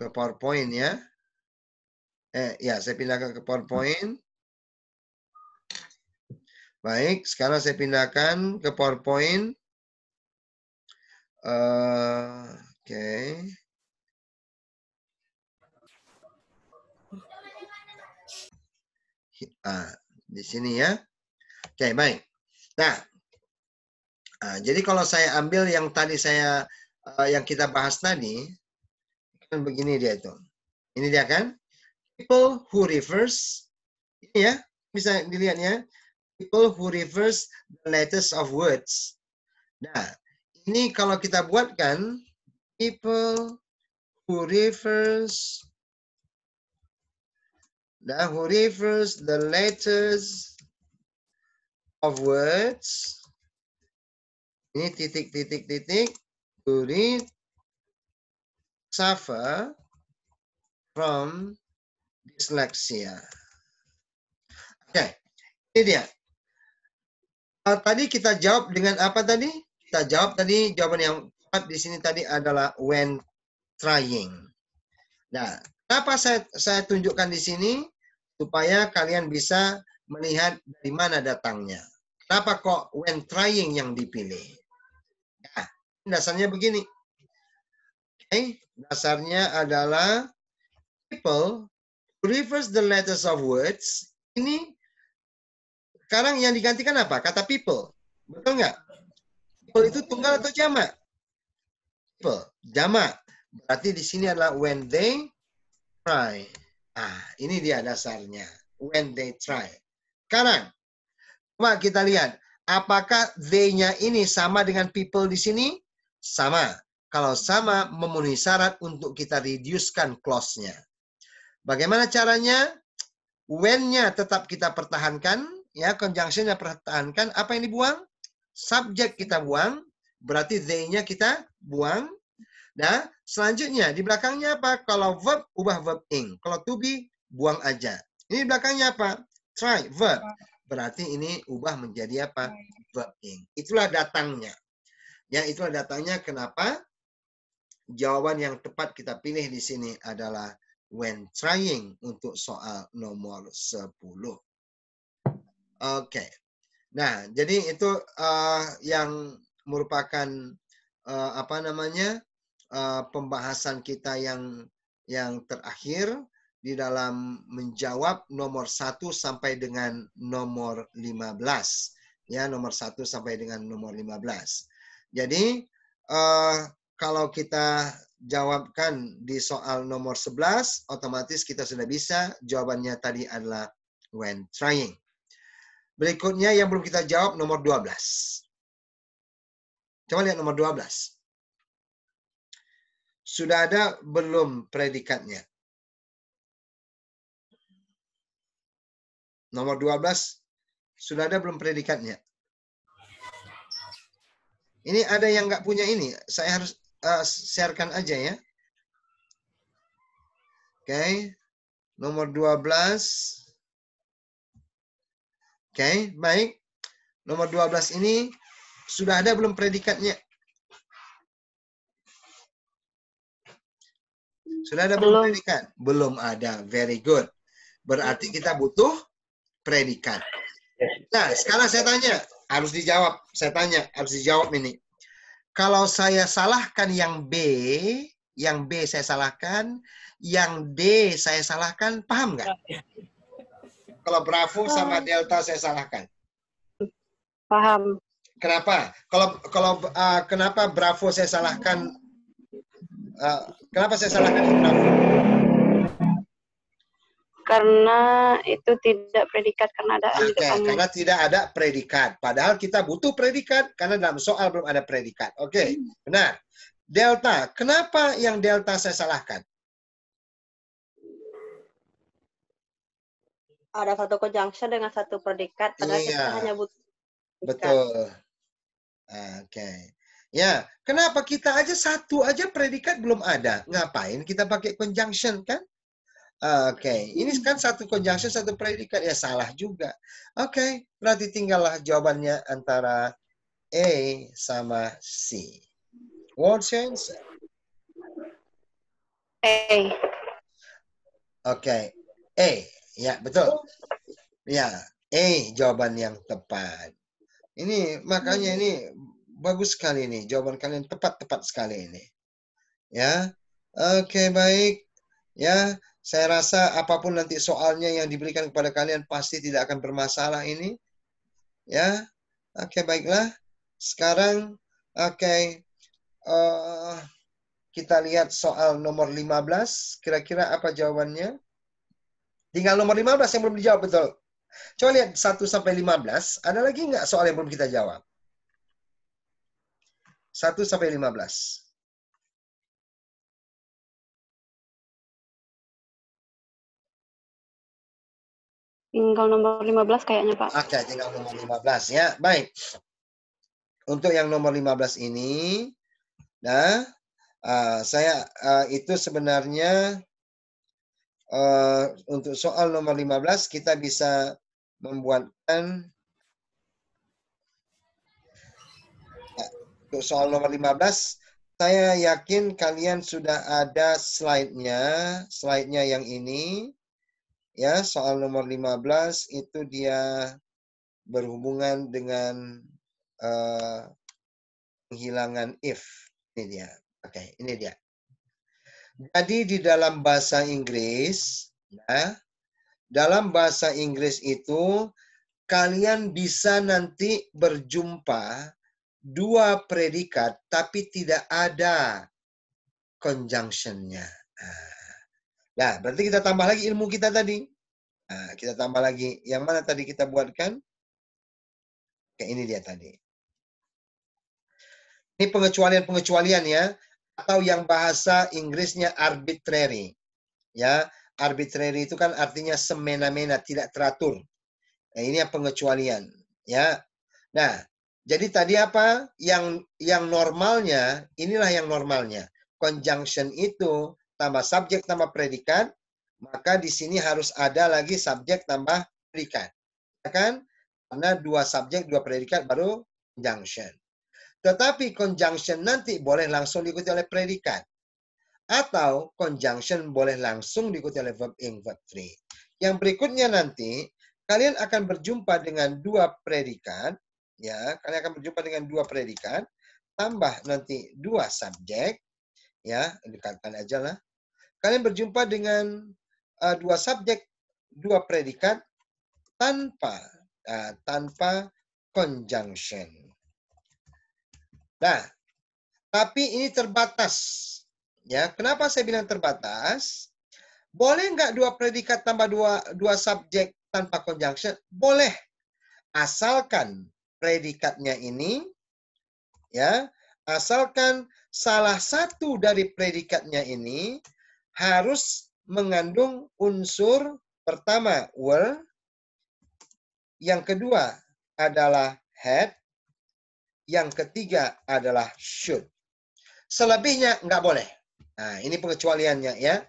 ke PowerPoint ya. Eh ya, saya pindahkan ke PowerPoint. Baik, sekarang saya pindahkan ke PowerPoint. Uh, Oke. Okay. Ah, di sini ya. Oke, baik. Nah, ah, jadi kalau saya ambil yang tadi saya uh, yang kita bahas tadi, kan begini dia itu. Ini dia kan. People who reverse, ini ya, bisa dilihat ya. People who reverse the letters of words. Nah, ini kalau kita buatkan, people who reverse Now, who refers the letters of words. Ini titik, titik, titik. To read suffer from dyslexia. Oke, okay. ini dia. Uh, tadi kita jawab dengan apa tadi? Kita jawab tadi jawaban yang tepat di sini tadi adalah when trying. Nah, Kenapa saya, saya tunjukkan di sini? Supaya kalian bisa melihat dari mana datangnya. Kenapa kok when trying yang dipilih? Nah, dasarnya begini. Okay, dasarnya adalah people reverse the letters of words. Ini sekarang yang digantikan apa? Kata people. Betul nggak? People itu tunggal atau jamak? People, jamak. Berarti di sini adalah when they try. Ah, ini dia dasarnya. When they try. Sekarang, coba kita lihat. Apakah they-nya ini sama dengan people di sini? Sama. Kalau sama, memenuhi syarat untuk kita reducekan clause-nya. Bagaimana caranya? When-nya tetap kita pertahankan, ya conjunction-nya pertahankan. Apa yang dibuang? Subject kita buang, berarti they-nya kita buang. Nah, Selanjutnya, di belakangnya apa? Kalau verb, ubah verb ing. Kalau to be, buang aja. Ini belakangnya apa? Try, verb. Berarti ini ubah menjadi apa? Verb ing. Itulah datangnya. Ya, itulah datangnya kenapa? Jawaban yang tepat kita pilih di sini adalah when trying untuk soal nomor 10. Oke. Okay. Nah, jadi itu uh, yang merupakan uh, apa namanya? Eh, pembahasan kita yang yang terakhir di dalam menjawab nomor 1 sampai dengan nomor 15. Ya, nomor 1 sampai dengan nomor 15. Jadi, uh, kalau kita jawabkan di soal nomor 11, otomatis kita sudah bisa. Jawabannya tadi adalah when trying. Berikutnya yang belum kita jawab nomor 12. Coba lihat nomor 12. Sudah ada belum predikatnya? Nomor 12, sudah ada belum predikatnya? Ini ada yang nggak punya ini, saya harus uh, sharekan aja ya. Oke, okay. nomor 12. Oke, okay. baik. Nomor 12 ini sudah ada belum predikatnya? Sudah ada belum predikat? Belum ada. Very good. Berarti kita butuh predikat. Nah, sekarang saya tanya, harus dijawab. Saya tanya, harus dijawab ini. Kalau saya salahkan yang B, yang B saya salahkan, yang D saya salahkan, paham nggak? Kalau Bravo sama Delta saya salahkan. Paham. Kenapa? Kalau kalau uh, kenapa Bravo saya salahkan Eh, kenapa saya salahkan Karena itu tidak predikat karena ada okay, karena tidak ada predikat. Padahal kita butuh predikat karena dalam soal belum ada predikat. Oke, okay. hmm. benar. Delta, kenapa yang delta saya salahkan? Ada satu konjungsi dengan satu predikat, iya. kita hanya butuh. Predikat. Betul. Oke. Okay. Ya, kenapa kita aja satu aja predikat belum ada? Hmm. Ngapain kita pakai conjunction kan? Oke, okay. ini kan satu conjunction satu predikat ya salah juga. Oke, okay. berarti tinggallah jawabannya antara A sama C. What's your answer? A. Oke, okay. A. Ya, betul. Ya, A jawaban yang tepat. Ini makanya ini bagus sekali ini. Jawaban kalian tepat-tepat sekali ini. Ya. Oke, okay, baik. Ya, saya rasa apapun nanti soalnya yang diberikan kepada kalian pasti tidak akan bermasalah ini. Ya. Oke, okay, baiklah. Sekarang oke okay, uh, eh, kita lihat soal nomor 15, kira-kira apa jawabannya? Tinggal nomor 15 yang belum dijawab betul. Coba lihat 1 sampai 15, ada lagi nggak soal yang belum kita jawab? 1 sampai 15. Tinggal nomor 15 kayaknya, Pak. Oke, tinggal nomor 15 ya. Baik. Untuk yang nomor 15 ini, nah, uh, saya uh, itu sebenarnya uh, untuk soal nomor 15 kita bisa membuatkan Untuk gitu. soal nomor 15, saya yakin kalian sudah ada slide-nya. Slide-nya yang ini. Ya, soal nomor 15 itu dia berhubungan dengan uh, penghilangan if. Ini dia. Oke, okay, ini dia. Jadi di dalam bahasa Inggris, ya, dalam bahasa Inggris itu kalian bisa nanti berjumpa dua predikat tapi tidak ada conjunctionnya. Ah. Nah, berarti kita tambah lagi ilmu kita tadi. Nah, kita tambah lagi yang mana tadi kita buatkan? Oke, ini dia tadi. Ini pengecualian-pengecualian ya atau yang bahasa Inggrisnya arbitrary. Ya, arbitrary itu kan artinya semena-mena, tidak teratur. Nah, ini yang pengecualian, ya. Nah, jadi tadi apa? Yang yang normalnya, inilah yang normalnya. Conjunction itu tambah subjek tambah predikat, maka di sini harus ada lagi subjek tambah predikat. Ya kan? Karena dua subjek, dua predikat baru conjunction. Tetapi conjunction nanti boleh langsung diikuti oleh predikat. Atau conjunction boleh langsung diikuti oleh verb ing verb free. Yang berikutnya nanti, kalian akan berjumpa dengan dua predikat ya kalian akan berjumpa dengan dua predikat tambah nanti dua subjek ya dekatkan aja lah kalian berjumpa dengan uh, dua subjek dua predikat tanpa uh, tanpa conjunction nah tapi ini terbatas ya kenapa saya bilang terbatas boleh nggak dua predikat tambah dua dua subjek tanpa conjunction boleh asalkan predikatnya ini ya asalkan salah satu dari predikatnya ini harus mengandung unsur pertama were yang kedua adalah had yang ketiga adalah should selebihnya nggak boleh nah ini pengecualiannya ya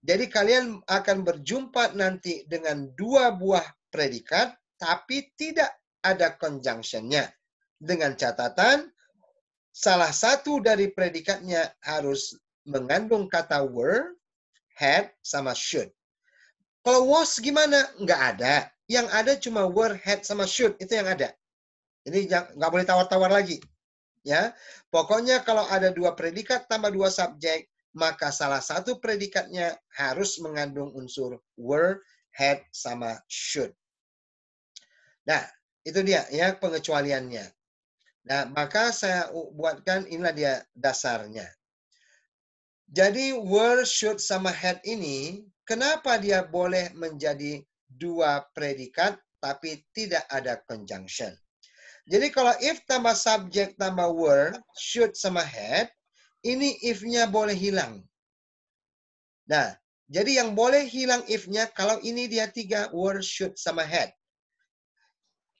jadi kalian akan berjumpa nanti dengan dua buah predikat tapi tidak ada conjunctionnya. Dengan catatan, salah satu dari predikatnya harus mengandung kata were, had, sama should. Kalau was gimana? Nggak ada. Yang ada cuma were, had, sama should. Itu yang ada. Ini nggak boleh tawar-tawar lagi. Ya, Pokoknya kalau ada dua predikat tambah dua subjek, maka salah satu predikatnya harus mengandung unsur were, had, sama should. Nah, itu dia ya pengecualiannya. Nah, maka saya buatkan inilah dia dasarnya. Jadi were, should, sama had ini, kenapa dia boleh menjadi dua predikat tapi tidak ada conjunction? Jadi kalau if tambah subject tambah were, should sama had, ini if-nya boleh hilang. Nah, jadi yang boleh hilang if-nya kalau ini dia tiga were, should sama had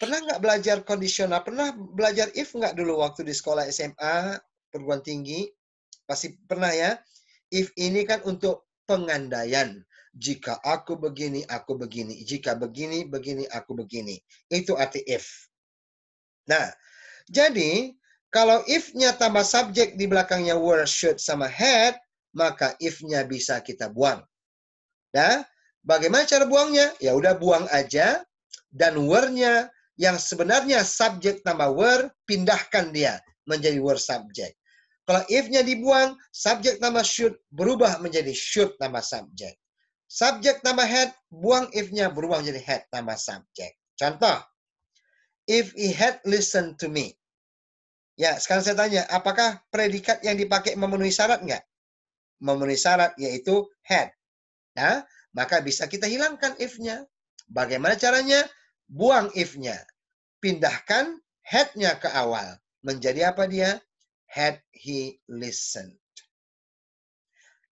pernah nggak belajar kondisional? Pernah belajar if nggak dulu waktu di sekolah SMA, perguruan tinggi? Pasti pernah ya. If ini kan untuk pengandaian. Jika aku begini, aku begini. Jika begini, begini, aku begini. Itu arti if. Nah, jadi kalau if-nya tambah subjek di belakangnya were, should, sama had, maka if-nya bisa kita buang. Nah, bagaimana cara buangnya? Ya udah buang aja, dan were-nya yang sebenarnya subjek tambah were, pindahkan dia menjadi were subject. Kalau if-nya dibuang, subjek tambah should berubah menjadi should tambah subjek. Subjek tambah had, buang if-nya berubah menjadi had tambah subjek. Contoh, if he had listened to me. Ya, sekarang saya tanya, apakah predikat yang dipakai memenuhi syarat nggak? Memenuhi syarat yaitu had. Nah, maka bisa kita hilangkan if-nya. Bagaimana caranya? Buang if-nya pindahkan headnya ke awal. Menjadi apa dia? Had he listened.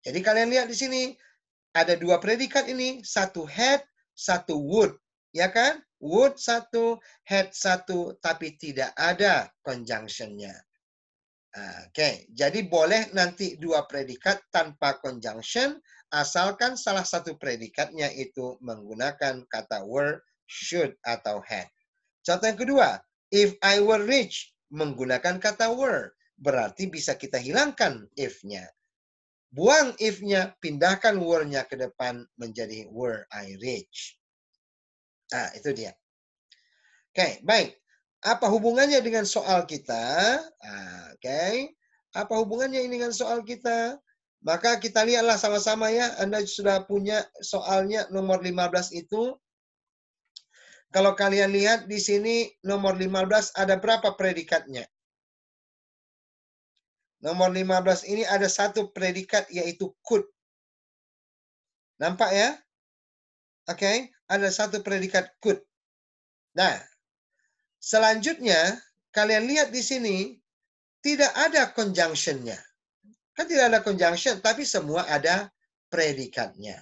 Jadi kalian lihat di sini ada dua predikat ini, satu had, satu would, ya kan? Would satu, had satu, tapi tidak ada nya. Oke, okay. jadi boleh nanti dua predikat tanpa conjunction, asalkan salah satu predikatnya itu menggunakan kata were, should, atau had. Contoh yang kedua, if I were rich menggunakan kata were berarti bisa kita hilangkan if-nya. Buang if-nya, pindahkan were-nya ke depan menjadi were I rich. Nah, itu dia. Oke, okay, baik. Apa hubungannya dengan soal kita? Nah, Oke. Okay. Apa hubungannya ini dengan soal kita? Maka kita lihatlah sama-sama ya. Anda sudah punya soalnya nomor 15 itu. Kalau kalian lihat di sini nomor 15 ada berapa predikatnya? Nomor 15 ini ada satu predikat yaitu could. Nampak ya? Oke, okay? ada satu predikat could. Nah, selanjutnya kalian lihat di sini tidak ada conjunctionnya. Kan tidak ada conjunction, tapi semua ada predikatnya.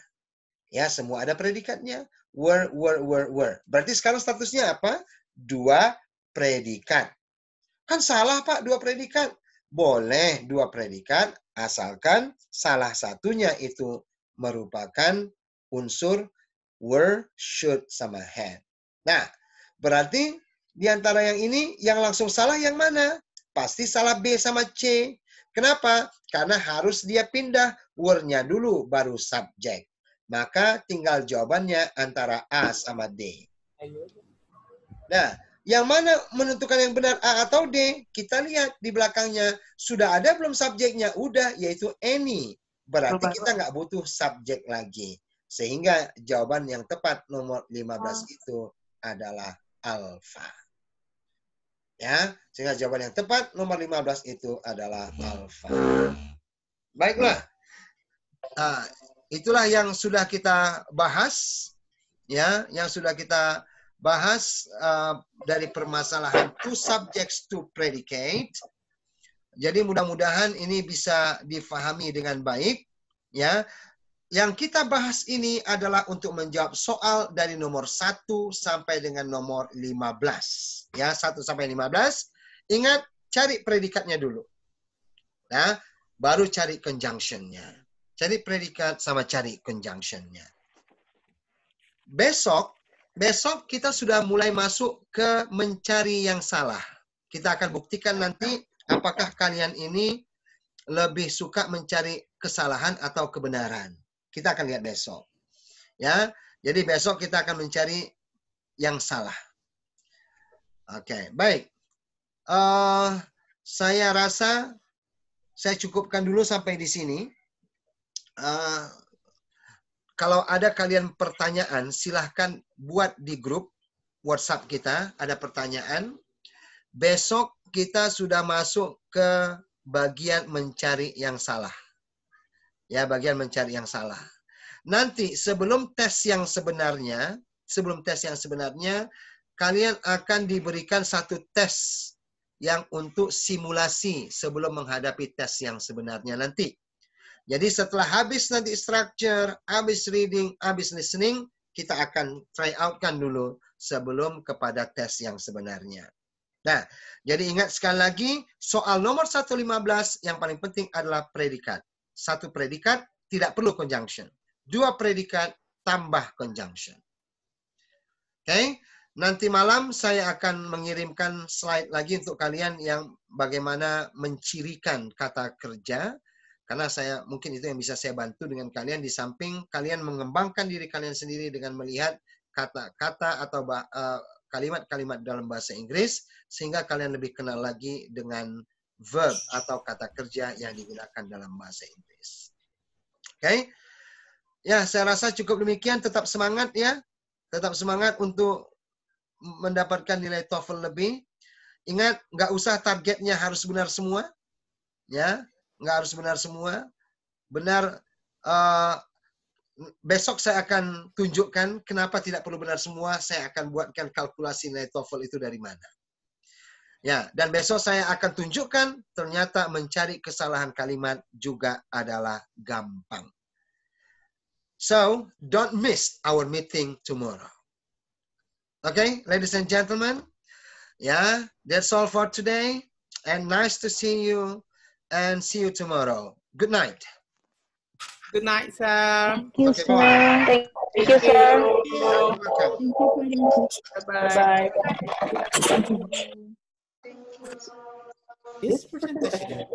Ya, semua ada predikatnya were, were, were, were. Berarti sekarang statusnya apa? Dua predikat. Kan salah, Pak, dua predikat. Boleh dua predikat, asalkan salah satunya itu merupakan unsur were, should, sama had. Nah, berarti di antara yang ini, yang langsung salah yang mana? Pasti salah B sama C. Kenapa? Karena harus dia pindah were-nya dulu, baru subjek. Maka tinggal jawabannya antara A sama D. Nah, yang mana menentukan yang benar A atau D? Kita lihat di belakangnya. Sudah ada belum subjeknya? Udah, yaitu any. Berarti kita nggak butuh subjek lagi. Sehingga jawaban yang tepat nomor 15 itu adalah alfa. Ya, sehingga jawaban yang tepat nomor 15 itu adalah alfa. Baiklah. Nah, itulah yang sudah kita bahas ya, yang sudah kita bahas uh, dari permasalahan two subjects to predicate. Jadi mudah-mudahan ini bisa difahami dengan baik ya. Yang kita bahas ini adalah untuk menjawab soal dari nomor 1 sampai dengan nomor 15. Ya, 1 sampai 15. Ingat, cari predikatnya dulu. Nah, baru cari conjunctionnya cari predikat sama cari conjunctionnya. Besok, besok kita sudah mulai masuk ke mencari yang salah. Kita akan buktikan nanti apakah kalian ini lebih suka mencari kesalahan atau kebenaran. Kita akan lihat besok. Ya, jadi besok kita akan mencari yang salah. Oke, okay, baik. Uh, saya rasa saya cukupkan dulu sampai di sini. Eh, kalau ada kalian pertanyaan, silahkan buat di grup WhatsApp kita. Ada pertanyaan. Besok kita sudah masuk ke bagian mencari yang salah. Ya, bagian mencari yang salah. Nanti sebelum tes yang sebenarnya, sebelum tes yang sebenarnya, kalian akan diberikan satu tes yang untuk simulasi sebelum menghadapi tes yang sebenarnya nanti. Jadi setelah habis nanti structure, habis reading, habis listening, kita akan try out kan dulu sebelum kepada tes yang sebenarnya. Nah, jadi ingat sekali lagi, soal nomor 115 yang paling penting adalah predikat. Satu predikat tidak perlu conjunction. Dua predikat tambah conjunction. Oke, okay? nanti malam saya akan mengirimkan slide lagi untuk kalian yang bagaimana mencirikan kata kerja karena saya mungkin itu yang bisa saya bantu dengan kalian di samping kalian mengembangkan diri kalian sendiri dengan melihat kata-kata atau eh, kalimat-kalimat dalam bahasa Inggris sehingga kalian lebih kenal lagi dengan verb atau kata kerja yang digunakan dalam bahasa Inggris. Oke. Okay? Ya, saya rasa cukup demikian. Tetap semangat ya. Tetap semangat untuk mendapatkan nilai TOEFL lebih. Ingat, nggak usah targetnya harus benar semua. Ya, nggak harus benar semua. Benar uh, besok saya akan tunjukkan kenapa tidak perlu benar semua. Saya akan buatkan kalkulasi nilai TOEFL itu dari mana. Ya, dan besok saya akan tunjukkan ternyata mencari kesalahan kalimat juga adalah gampang. So, don't miss our meeting tomorrow. Okay, ladies and gentlemen. Yeah, that's all for today. And nice to see you and see you tomorrow. Good night. Good night, sir. Thank you, okay, sir. Bye. Thank you, Thank sir. You. Bye. Bye. This presentation.